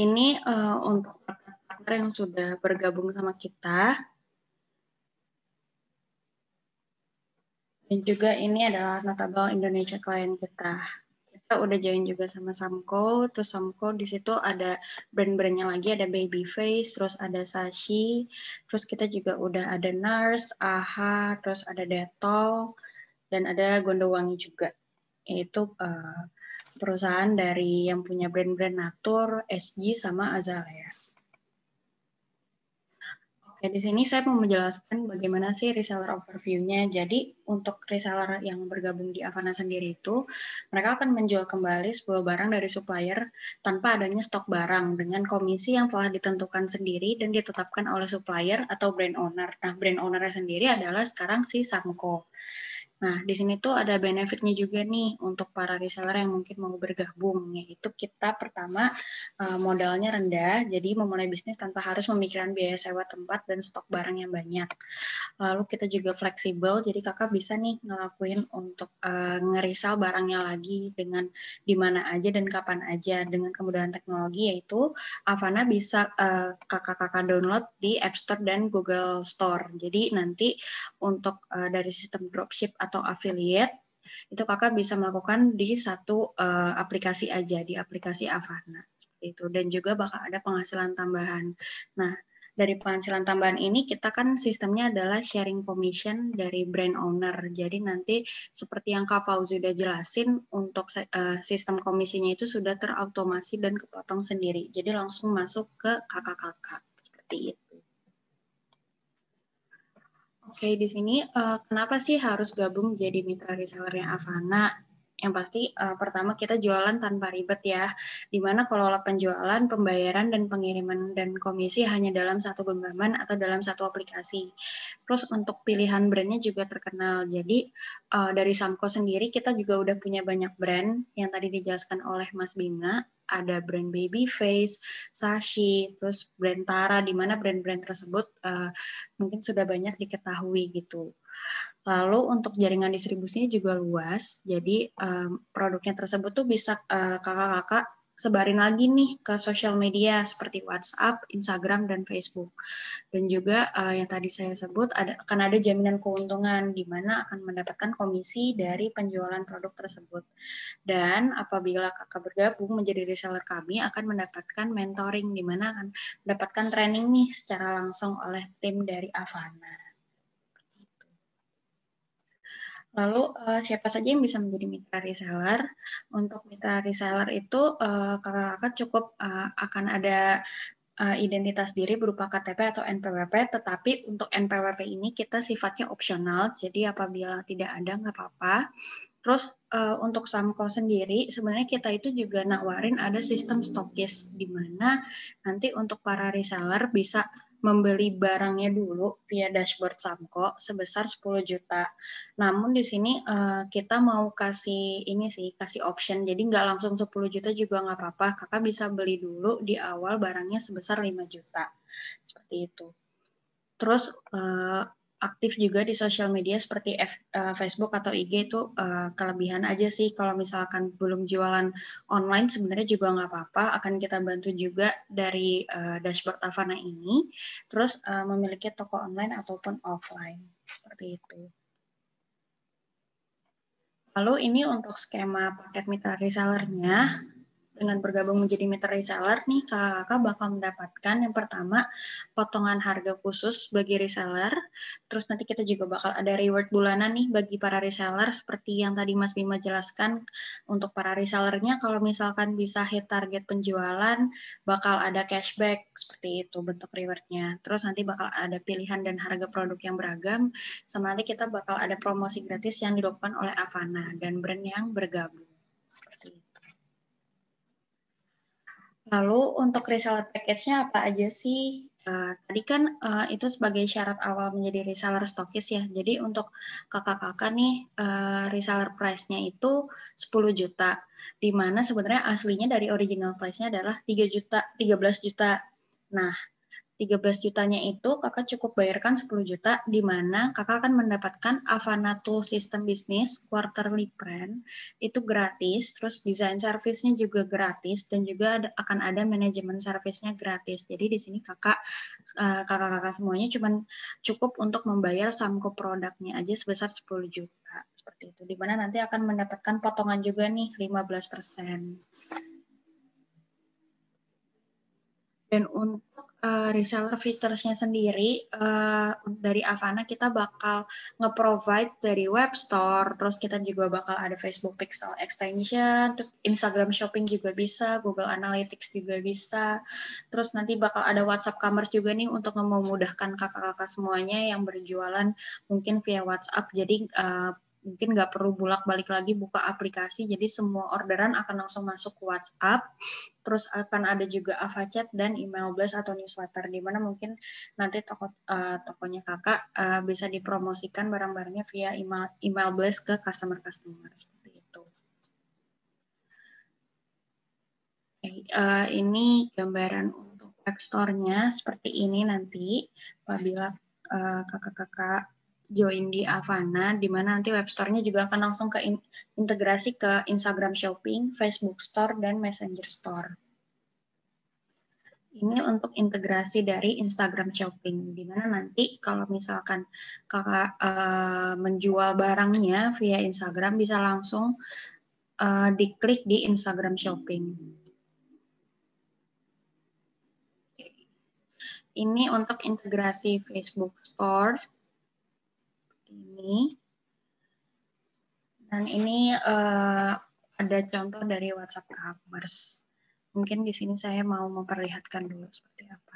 S4: Ini uh, untuk partner yang sudah bergabung sama kita. Dan juga ini adalah notable Indonesia klien kita. Kita udah join juga sama Samco, terus Samco di situ ada brand-brandnya lagi, ada Babyface, terus ada Sashi, terus kita juga udah ada Nars, AHA, terus ada Detol, dan ada Gondowangi juga yaitu uh, perusahaan dari yang punya brand-brand Natur, SG sama Azalea. Oke, di sini saya mau menjelaskan bagaimana sih reseller overview-nya. Jadi, untuk reseller yang bergabung di Avana sendiri itu, mereka akan menjual kembali sebuah barang dari supplier tanpa adanya stok barang dengan komisi yang telah ditentukan sendiri dan ditetapkan oleh supplier atau brand owner. Nah, brand ownernya sendiri adalah sekarang si Samco. Nah, di sini tuh ada benefitnya juga nih untuk para reseller yang mungkin mau bergabung, yaitu kita pertama eh, modalnya rendah, jadi memulai bisnis tanpa harus memikirkan biaya sewa tempat dan stok barang yang banyak. Lalu kita juga fleksibel, jadi kakak bisa nih ngelakuin untuk uh, ngerisal barangnya lagi dengan di mana aja dan kapan aja dengan kemudahan teknologi yaitu Avana bisa eh, kakak-kakak download di App Store dan Google Store. Jadi nanti untuk dari sistem dropship atau affiliate itu kakak bisa melakukan di satu uh, aplikasi aja di aplikasi Avana seperti itu dan juga bakal ada penghasilan tambahan. Nah dari penghasilan tambahan ini kita kan sistemnya adalah sharing commission dari brand owner. Jadi nanti seperti yang Kak Fauzi udah jelasin untuk eh, sistem komisinya itu sudah terautomasi dan kepotong sendiri. Jadi langsung masuk ke kakak-kakak seperti itu. Oke, di sini uh, kenapa sih harus gabung jadi mitra resellernya Avana? Yang pasti uh, pertama kita jualan tanpa ribet ya. Dimana kalau penjualan, pembayaran dan pengiriman dan komisi hanya dalam satu genggaman atau dalam satu aplikasi. Terus untuk pilihan brandnya juga terkenal. Jadi uh, dari Samco sendiri kita juga udah punya banyak brand yang tadi dijelaskan oleh Mas Bima ada brand baby face, sashi, terus brand Tara di mana brand-brand tersebut uh, mungkin sudah banyak diketahui gitu. Lalu untuk jaringan distribusinya juga luas, jadi um, produknya tersebut tuh bisa eh, kakak-kakak uh, sebarin lagi nih ke sosial media seperti WhatsApp, Instagram, dan Facebook. Dan juga uh, yang tadi saya sebut ada, akan ada jaminan keuntungan di mana akan mendapatkan komisi dari penjualan produk tersebut. Dan apabila kakak bergabung menjadi reseller kami akan mendapatkan mentoring di mana akan mendapatkan training nih secara langsung oleh tim dari Avana. Lalu uh, siapa saja yang bisa menjadi mitra reseller? Untuk mitra reseller itu eh, uh, kakak-kakak cukup uh, akan ada uh, identitas diri berupa KTP atau NPWP, tetapi untuk NPWP ini kita sifatnya opsional, jadi apabila tidak ada nggak apa-apa. Terus uh, untuk Samko sendiri, sebenarnya kita itu juga nawarin ada sistem stokis, di mana nanti untuk para reseller bisa membeli barangnya dulu via dashboard Samco sebesar 10 juta. Namun di sini uh, kita mau kasih ini sih, kasih option. Jadi nggak langsung 10 juta juga nggak apa-apa. Kakak bisa beli dulu di awal barangnya sebesar 5 juta. Seperti itu. Terus uh, aktif juga di sosial media seperti F, uh, Facebook atau IG itu uh, kelebihan aja sih kalau misalkan belum jualan online sebenarnya juga nggak apa-apa akan kita bantu juga dari uh, dashboard Avana ini terus uh, memiliki toko online ataupun offline seperti itu. Lalu ini untuk skema paket mitra resellernya dengan bergabung menjadi mitra reseller nih kakak bakal mendapatkan yang pertama potongan harga khusus bagi reseller. Terus nanti kita juga bakal ada reward bulanan nih bagi para reseller seperti yang tadi Mas Bima jelaskan untuk para resellernya kalau misalkan bisa hit target penjualan bakal ada cashback seperti itu bentuk rewardnya. Terus nanti bakal ada pilihan dan harga produk yang beragam. Sama nanti kita bakal ada promosi gratis yang dilakukan oleh Avana dan brand yang bergabung. Seperti Lalu untuk reseller package-nya apa aja sih? Uh, tadi kan uh, itu sebagai syarat awal menjadi reseller stokis ya. Jadi untuk kakak-kakak nih uh, reseller price-nya itu 10 juta. dimana sebenarnya aslinya dari original price-nya adalah 3 juta, 13 juta. Nah, 13 jutanya itu kakak cukup bayarkan 10 juta di mana kakak akan mendapatkan Avana Tool System Business Quarterly Plan itu gratis, terus desain servisnya juga gratis dan juga ada, akan ada manajemen servisnya gratis. Jadi di sini kakak eh, kakak-kakak semuanya cuma cukup untuk membayar samko produknya aja sebesar 10 juta seperti itu. Di mana nanti akan mendapatkan potongan juga nih 15%. Dan untuk uh, reseller featuresnya sendiri uh, dari Avana kita bakal nge-provide dari web store, terus kita juga bakal ada Facebook Pixel extension, terus Instagram Shopping juga bisa, Google Analytics juga bisa, terus nanti bakal ada WhatsApp Commerce juga nih untuk memudahkan kakak-kakak semuanya yang berjualan mungkin via WhatsApp. Jadi uh, mungkin nggak perlu bulak balik lagi buka aplikasi jadi semua orderan akan langsung masuk ke WhatsApp terus akan ada juga AvaChat dan email blast atau newsletter di mana mungkin nanti toko uh, tokonya kakak uh, bisa dipromosikan barang-barangnya via email email blast ke customer customer
S3: seperti itu
S4: okay, uh, eh, ini gambaran untuk tekstornya seperti ini nanti apabila kakak-kakak uh, kakak -kakak join di Avana, di mana nanti web nya juga akan langsung ke in, integrasi ke Instagram Shopping, Facebook Store, dan Messenger Store. Ini untuk integrasi dari Instagram Shopping, di mana nanti kalau misalkan kakak uh, menjual barangnya via Instagram bisa langsung uh, diklik di Instagram Shopping. Ini untuk integrasi Facebook Store ini. Dan ini uh, ada contoh dari WhatsApp Commerce. Mungkin di sini saya mau memperlihatkan dulu seperti apa.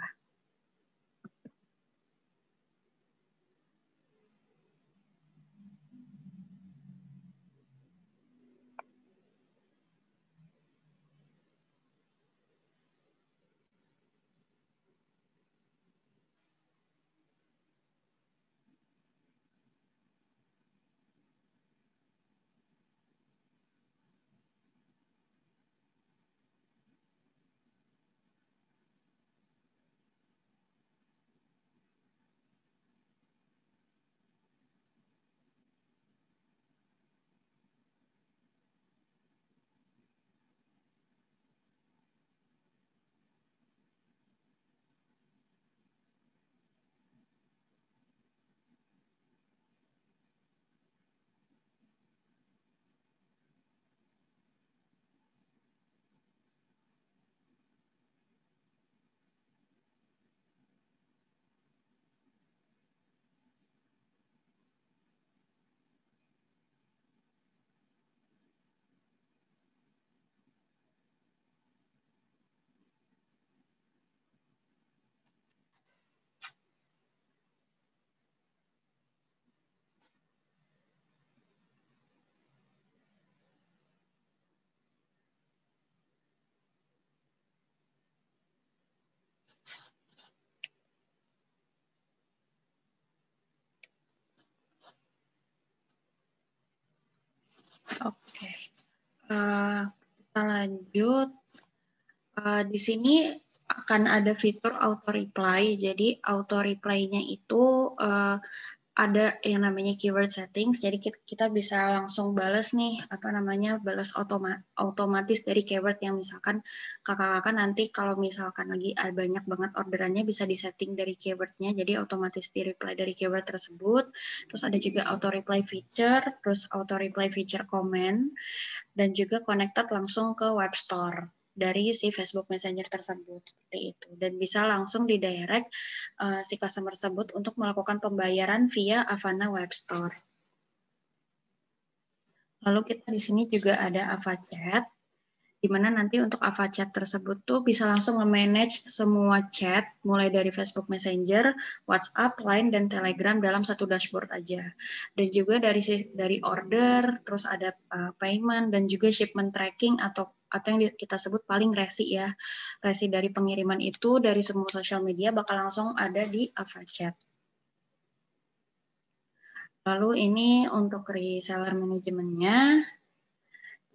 S4: Eh, kita lanjut. Uh, di sini akan ada fitur auto reply. Jadi auto reply-nya itu uh, ada yang namanya keyword settings. Jadi kita bisa langsung balas nih apa namanya balas otoma otomatis dari keyword yang misalkan kakak-kakak nanti kalau misalkan lagi banyak banget orderannya bisa disetting dari keywordnya. Jadi otomatis di reply dari keyword tersebut. Terus ada juga auto reply feature, terus auto reply feature comment, dan juga connected langsung ke web store dari si Facebook Messenger tersebut seperti itu dan bisa langsung di direct uh, eh, si customer tersebut untuk melakukan pembayaran via Avana Web Store. Lalu kita di sini juga ada AvaChat di mana nanti untuk AvaChat tersebut tuh bisa langsung memanage semua chat mulai dari Facebook Messenger, WhatsApp, Line dan Telegram dalam satu dashboard aja. Dan juga dari dari order, terus ada eh, payment dan juga shipment tracking atau atau yang kita sebut paling resi ya. Resi dari pengiriman itu dari semua sosial media bakal langsung ada di AvaChat. Lalu ini untuk reseller manajemennya.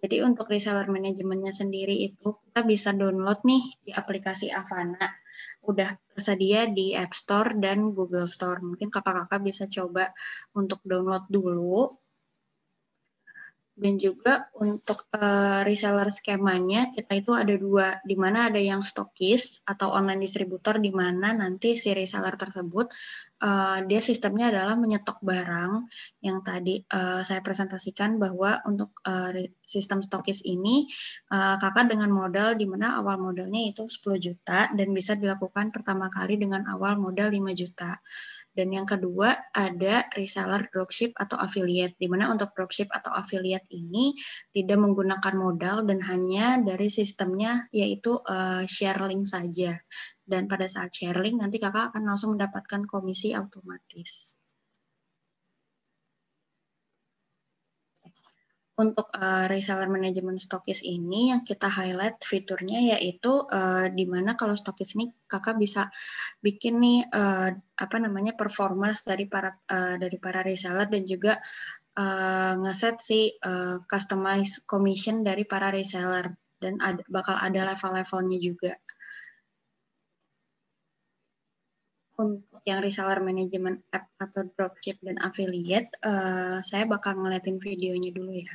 S4: Jadi untuk reseller manajemennya sendiri itu kita bisa download nih di aplikasi Avana. Udah tersedia di App Store dan Google Store. Mungkin kakak-kakak bisa coba untuk download dulu dan juga untuk uh, reseller skemanya kita itu ada dua di mana ada yang stokis atau online distributor di mana nanti si reseller tersebut uh, dia sistemnya adalah menyetok barang yang tadi uh, saya presentasikan bahwa untuk uh, sistem stokis ini uh, kakak dengan modal di mana awal modalnya itu 10 juta dan bisa dilakukan pertama kali dengan awal modal 5 juta. Dan yang kedua ada reseller dropship atau affiliate, di mana untuk dropship atau affiliate ini tidak menggunakan modal dan hanya dari sistemnya yaitu uh, share link saja. Dan pada saat share link nanti kakak akan langsung mendapatkan komisi otomatis. untuk uh, reseller manajemen stokis ini yang kita highlight fiturnya yaitu uh, di mana kalau stokis ini kakak bisa bikin nih uh, apa namanya performance dari para uh, dari para reseller dan juga uh, ngeset si uh, customize commission dari para reseller dan ada, bakal ada level-levelnya juga. untuk yang reseller manajemen app atau dropship dan affiliate, uh, saya bakal ngeliatin videonya dulu ya.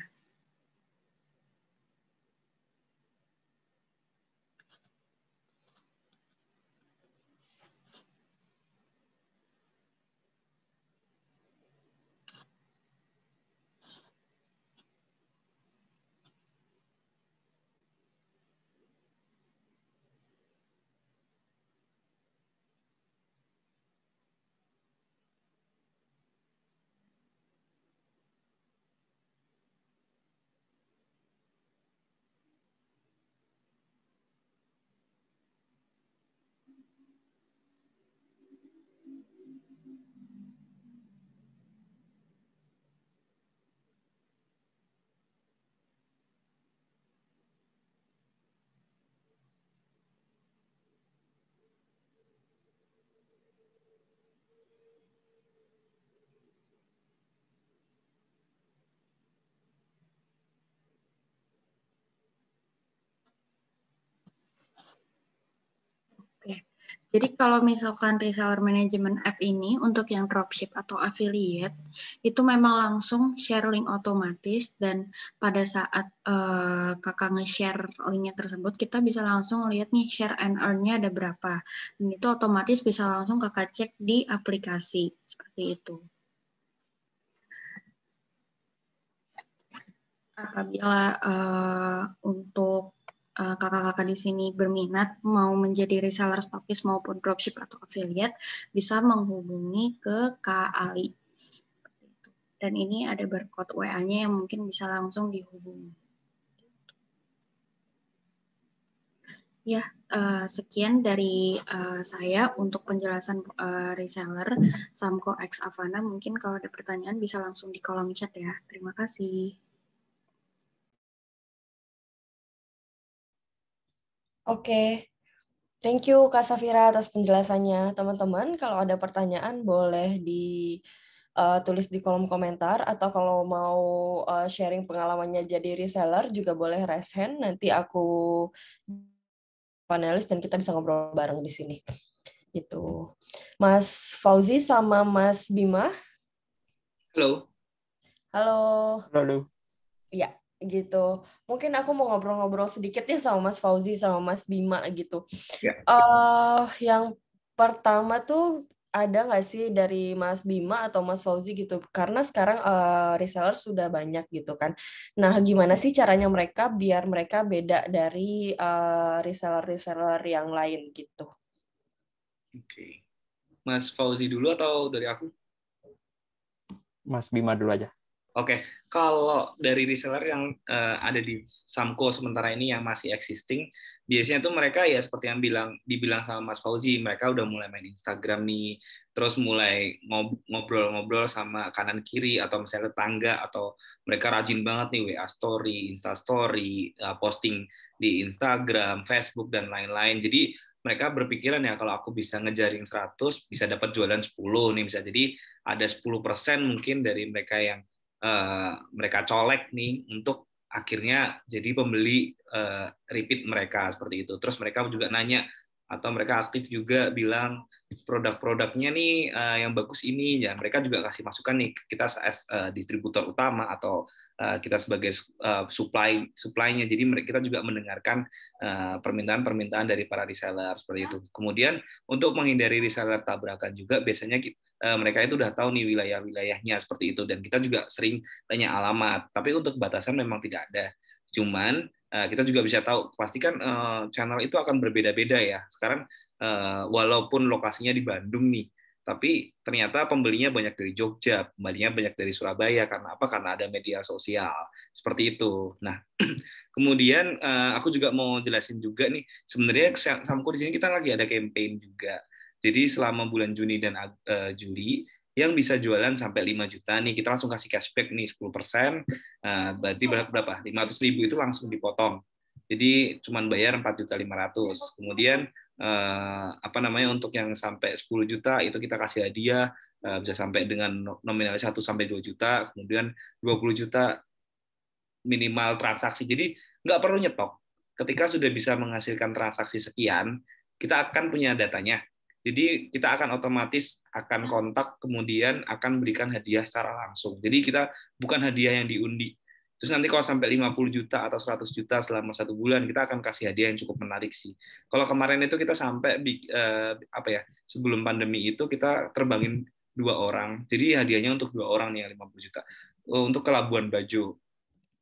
S4: Jadi kalau misalkan reseller management app ini untuk yang dropship atau affiliate itu memang langsung share link otomatis dan pada saat uh, kakak nge-share linknya tersebut kita bisa langsung lihat nih share and earn-nya ada berapa dan itu otomatis bisa langsung kakak cek di aplikasi seperti itu. Apabila uh, untuk Eh, kakak-kakak di sini berminat mau menjadi reseller stokis maupun dropship atau affiliate bisa menghubungi ke Kak Ali. Dan ini ada barcode WA-nya yang mungkin bisa langsung dihubungi. Ya, uh, sekian dari uh, saya untuk penjelasan uh, reseller Samco X Avana. Mungkin kalau ada pertanyaan bisa langsung di kolom chat ya. Terima
S2: kasih. Oke, okay. thank you Kak Safira atas penjelasannya. Teman-teman, kalau ada pertanyaan boleh ditulis eh, di kolom komentar atau kalau mau eh, sharing pengalamannya jadi reseller juga boleh raise hand. Nanti aku panelis dan kita bisa ngobrol bareng di sini. Itu. Mas Fauzi sama Mas Bima. Halo. Halo. Halo. Iya gitu. Mungkin aku mau ngobrol-ngobrol sedikit ya sama Mas Fauzi sama Mas Bima gitu. Ya. Uh, yang pertama tuh ada nggak sih dari Mas Bima atau Mas Fauzi gitu? Karena sekarang uh, eh, reseller sudah banyak gitu kan. Nah, gimana sih caranya mereka biar mereka beda dari reseller eh, reseller-reseller yang lain gitu?
S1: Oke. Okay. Mas Fauzi dulu atau dari aku?
S3: Mas Bima dulu aja.
S1: Oke, okay. kalau dari reseller yang uh, ada di Samco sementara ini yang masih existing, biasanya tuh mereka ya seperti yang bilang dibilang sama Mas Fauzi, mereka udah mulai main Instagram nih, terus mulai ngobrol-ngobrol sama kanan kiri atau misalnya tetangga atau mereka rajin banget nih WA story, Insta story, uh, posting di Instagram, Facebook dan lain-lain. Jadi mereka berpikiran ya kalau aku bisa ngejaring 100 bisa dapat jualan 10 nih bisa jadi ada 10% mungkin dari mereka yang Eh, mereka colek nih untuk akhirnya jadi pembeli uh, repeat mereka seperti itu. Terus mereka juga nanya atau mereka aktif juga bilang produk-produknya nih uh, yang bagus ini ya mereka juga kasih masukan nih kita as uh, distributor utama atau uh, kita sebagai uh, supply supply-nya jadi kita juga mendengarkan permintaan-permintaan dari para reseller seperti itu kemudian untuk menghindari reseller tabrakan juga biasanya kita, Eh, mereka itu udah tahu nih wilayah-wilayahnya seperti itu dan kita juga sering tanya alamat. Tapi untuk batasan memang tidak ada. Cuman eh, kita juga bisa tahu pastikan eh, channel itu akan berbeda-beda ya. Sekarang walaupun lokasinya di Bandung nih, tapi ternyata pembelinya banyak dari Jogja, pembelinya banyak dari Surabaya karena apa? Karena ada media sosial seperti itu. Nah, (clears throat) kemudian aku juga mau jelasin juga nih, sebenarnya Samko di sini kita lagi ada campaign juga. Jadi selama bulan Juni dan uh, Juli yang bisa jualan sampai 5 juta nih kita langsung kasih cashback nih 10 persen uh, berarti berapa berapa? 500 ribu itu langsung dipotong jadi cuma bayar 4 juta 500 kemudian eh, apa namanya untuk yang sampai 10 juta itu kita kasih hadiah eh, bisa sampai dengan nominal 1 sampai 2 juta kemudian 20 juta minimal transaksi jadi nggak perlu nyetok ketika sudah bisa menghasilkan transaksi sekian kita akan punya datanya jadi kita akan otomatis akan hmm. kontak kemudian akan berikan hadiah secara langsung. Jadi kita bukan hadiah yang diundi. Terus nanti kalau sampai 50 juta atau 100 juta selama satu bulan kita akan kasih hadiah yang cukup menarik sih. Kalau kemarin itu kita sampai eh, apa ya sebelum pandemi itu kita terbangin dua orang. Jadi hadiahnya untuk dua orang nih 50 juta. Eh, untuk ke Labuan Bajo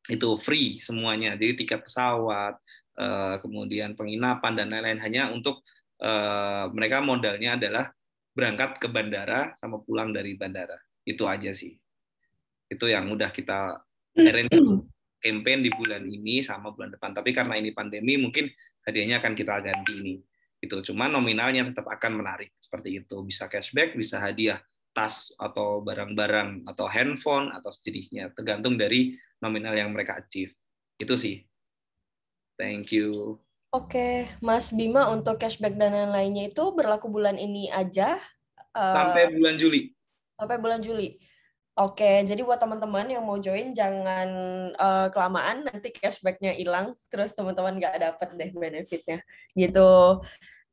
S1: itu free semuanya. Jadi tiket pesawat, eh, kemudian penginapan dan lain-lain hanya untuk Eh, mereka modalnya adalah berangkat ke bandara sama pulang dari bandara. Itu aja sih. Itu yang udah kita arrange campaign di bulan ini sama bulan depan. Tapi karena ini pandemi mungkin hadiahnya akan kita ganti ini. Itu cuma nominalnya tetap akan menarik seperti itu. Bisa cashback, bisa hadiah tas atau barang-barang atau handphone atau sejenisnya tergantung dari nominal yang mereka achieve. Itu sih. Thank you.
S2: Oke, Mas Bima untuk cashback dan lain-lainnya itu berlaku bulan ini aja eh, sampai bulan Juli. Sampai bulan Juli. Oke, jadi buat teman-teman yang mau join jangan uh, kelamaan nanti cashbacknya hilang, terus teman-teman nggak dapet deh benefitnya, gitu.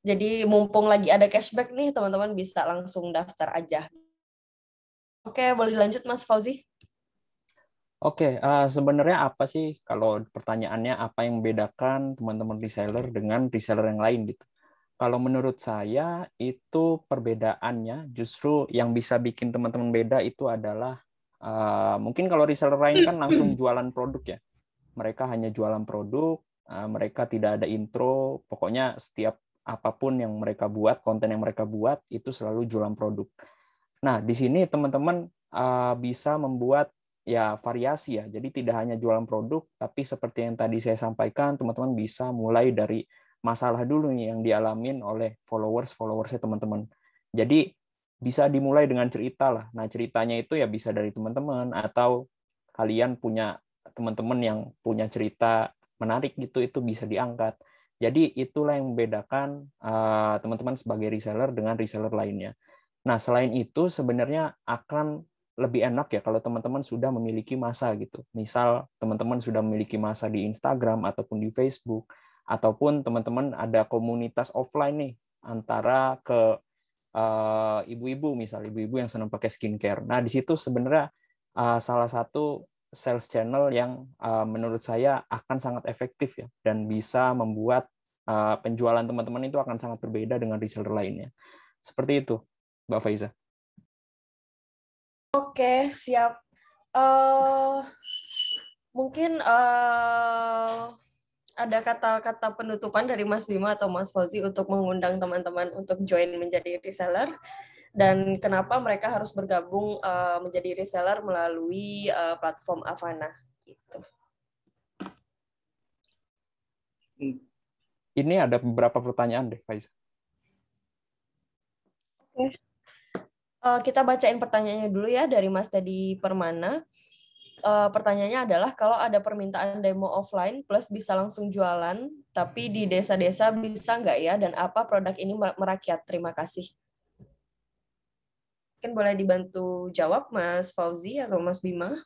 S2: Jadi mumpung lagi ada cashback nih, teman-teman bisa langsung daftar aja. Oke, boleh lanjut Mas Fauzi?
S3: Oke, okay, uh, eh, sebenarnya apa sih kalau pertanyaannya apa yang membedakan teman-teman reseller dengan reseller yang lain gitu? Kalau menurut saya itu perbedaannya justru yang bisa bikin teman-teman beda itu adalah uh, mungkin kalau reseller lain kan langsung jualan produk ya, mereka hanya jualan produk, uh, mereka tidak ada intro, pokoknya setiap apapun yang mereka buat, konten yang mereka buat itu selalu jualan produk. Nah di sini teman-teman uh, bisa membuat ya variasi ya. Jadi tidak hanya jualan produk, tapi seperti yang tadi saya sampaikan, teman-teman bisa mulai dari masalah dulu nih yang dialamin oleh followers followersnya teman-teman. Jadi bisa dimulai dengan cerita lah. Nah ceritanya itu ya bisa dari teman-teman atau kalian punya teman-teman yang punya cerita menarik gitu itu bisa diangkat. Jadi itulah yang membedakan eh, teman-teman uh, teman -teman sebagai reseller dengan reseller lainnya. Nah, selain itu sebenarnya akan lebih enak ya kalau teman-teman sudah memiliki masa gitu. Misal teman-teman sudah memiliki masa di Instagram ataupun di Facebook ataupun teman-teman ada komunitas offline nih antara ke ibu eh, ibu-ibu misal ibu-ibu yang senang pakai skincare. Nah, di situ sebenarnya uh, salah satu sales channel yang uh, menurut saya akan sangat efektif ya dan bisa membuat penjualan teman-teman itu akan sangat berbeda dengan reseller lainnya. Seperti itu, Mbak Faiza.
S2: Oke, siap. Uh, mungkin uh, ada kata-kata penutupan dari Mas Bima atau Mas Fauzi untuk mengundang teman-teman untuk join menjadi reseller dan kenapa mereka harus bergabung uh, menjadi reseller melalui uh, platform Avana gitu.
S3: Hmm. Ini ada beberapa pertanyaan deh, Faiz.
S2: Uh, kita bacain pertanyaannya dulu ya dari Mas Teddy Permana. Uh, pertanyaannya adalah kalau ada permintaan demo offline plus bisa langsung jualan, tapi di desa-desa bisa nggak ya? Dan apa produk ini merakyat? Terima kasih. Mungkin boleh dibantu jawab Mas Fauzi atau Mas Bima.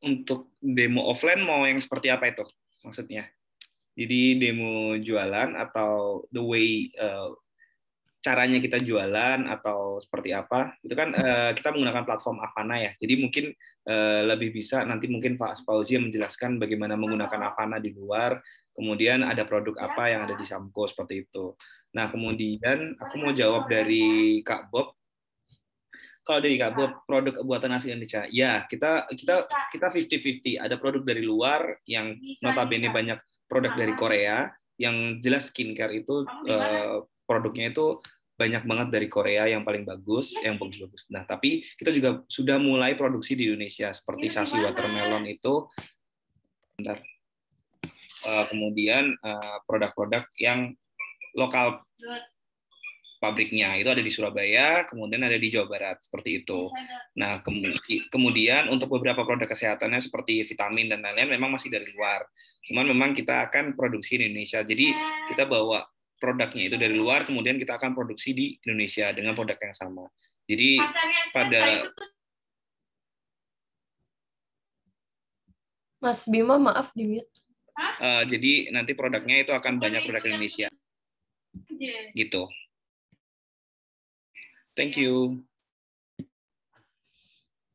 S1: Untuk demo offline mau yang seperti apa itu maksudnya? Jadi demo jualan atau the way uh, caranya kita jualan atau seperti apa itu kan uh, kita menggunakan platform Avana ya jadi mungkin uh, lebih bisa nanti mungkin Pak yang menjelaskan bagaimana menggunakan Avana di luar kemudian ada produk apa yang ada di Samco seperti itu nah kemudian aku mau jawab dari Kak Bob kalau dari Kak Bob produk buatan asli Indonesia ya kita kita kita fifty fifty. ada produk dari luar yang notabene banyak produk dari Korea yang jelas skincare itu oh, eh, produknya itu banyak banget dari Korea yang paling bagus, iya. yang bagus-bagus. Nah, tapi kita juga sudah mulai produksi di Indonesia seperti iya, sasi watermelon itu. Bentar. Uh, kemudian eh, produk-produk uh, produk -produk yang lokal pabriknya itu ada di Surabaya, kemudian ada di Jawa Barat seperti itu. Nah kemudian untuk beberapa produk kesehatannya seperti vitamin dan lain-lain memang masih dari luar. Cuman memang kita akan produksi di Indonesia. Jadi kita bawa produknya itu dari luar, kemudian kita akan produksi di Indonesia dengan produk yang sama. Jadi pada Mas
S2: Bima maaf di mute.
S1: Uh, jadi nanti produknya itu akan banyak produk Indonesia. Iya. Gitu. Thank you.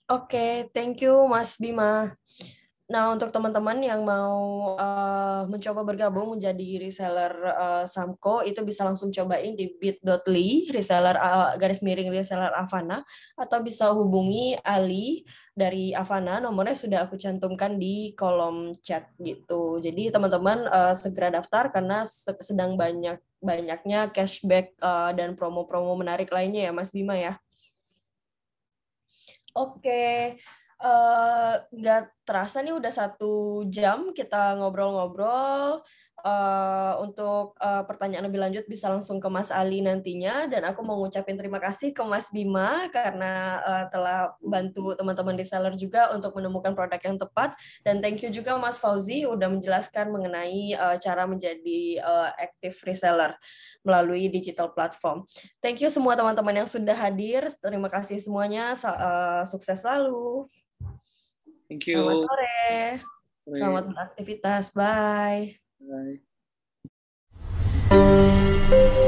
S2: Oke, okay, thank you Mas Bima. Nah, untuk teman-teman yang mau uh, mencoba bergabung menjadi reseller uh, Samco, itu bisa langsung cobain di bit.ly, reseller uh, garis miring reseller Avana, atau bisa hubungi Ali dari Avana, nomornya sudah aku cantumkan di kolom chat gitu. Jadi teman-teman uh, segera daftar karena sedang banyak banyaknya cashback uh, dan promo-promo menarik lainnya ya Mas Bima ya. Oke. Okay. Eh, nggak uh, terasa nih udah satu jam kita ngobrol-ngobrol. Uh, untuk uh, pertanyaan lebih lanjut bisa langsung ke Mas Ali nantinya dan aku mau ngucapin terima kasih ke Mas Bima karena uh, telah bantu teman-teman reseller juga untuk menemukan produk yang tepat dan thank you juga Mas Fauzi udah menjelaskan mengenai uh, cara menjadi uh, active reseller melalui digital platform. Thank you semua teman-teman yang sudah hadir. Terima kasih semuanya. uh, sukses selalu. Thank you. Selamat sore. Bye. Selamat beraktivitas. Bye.
S1: Bye.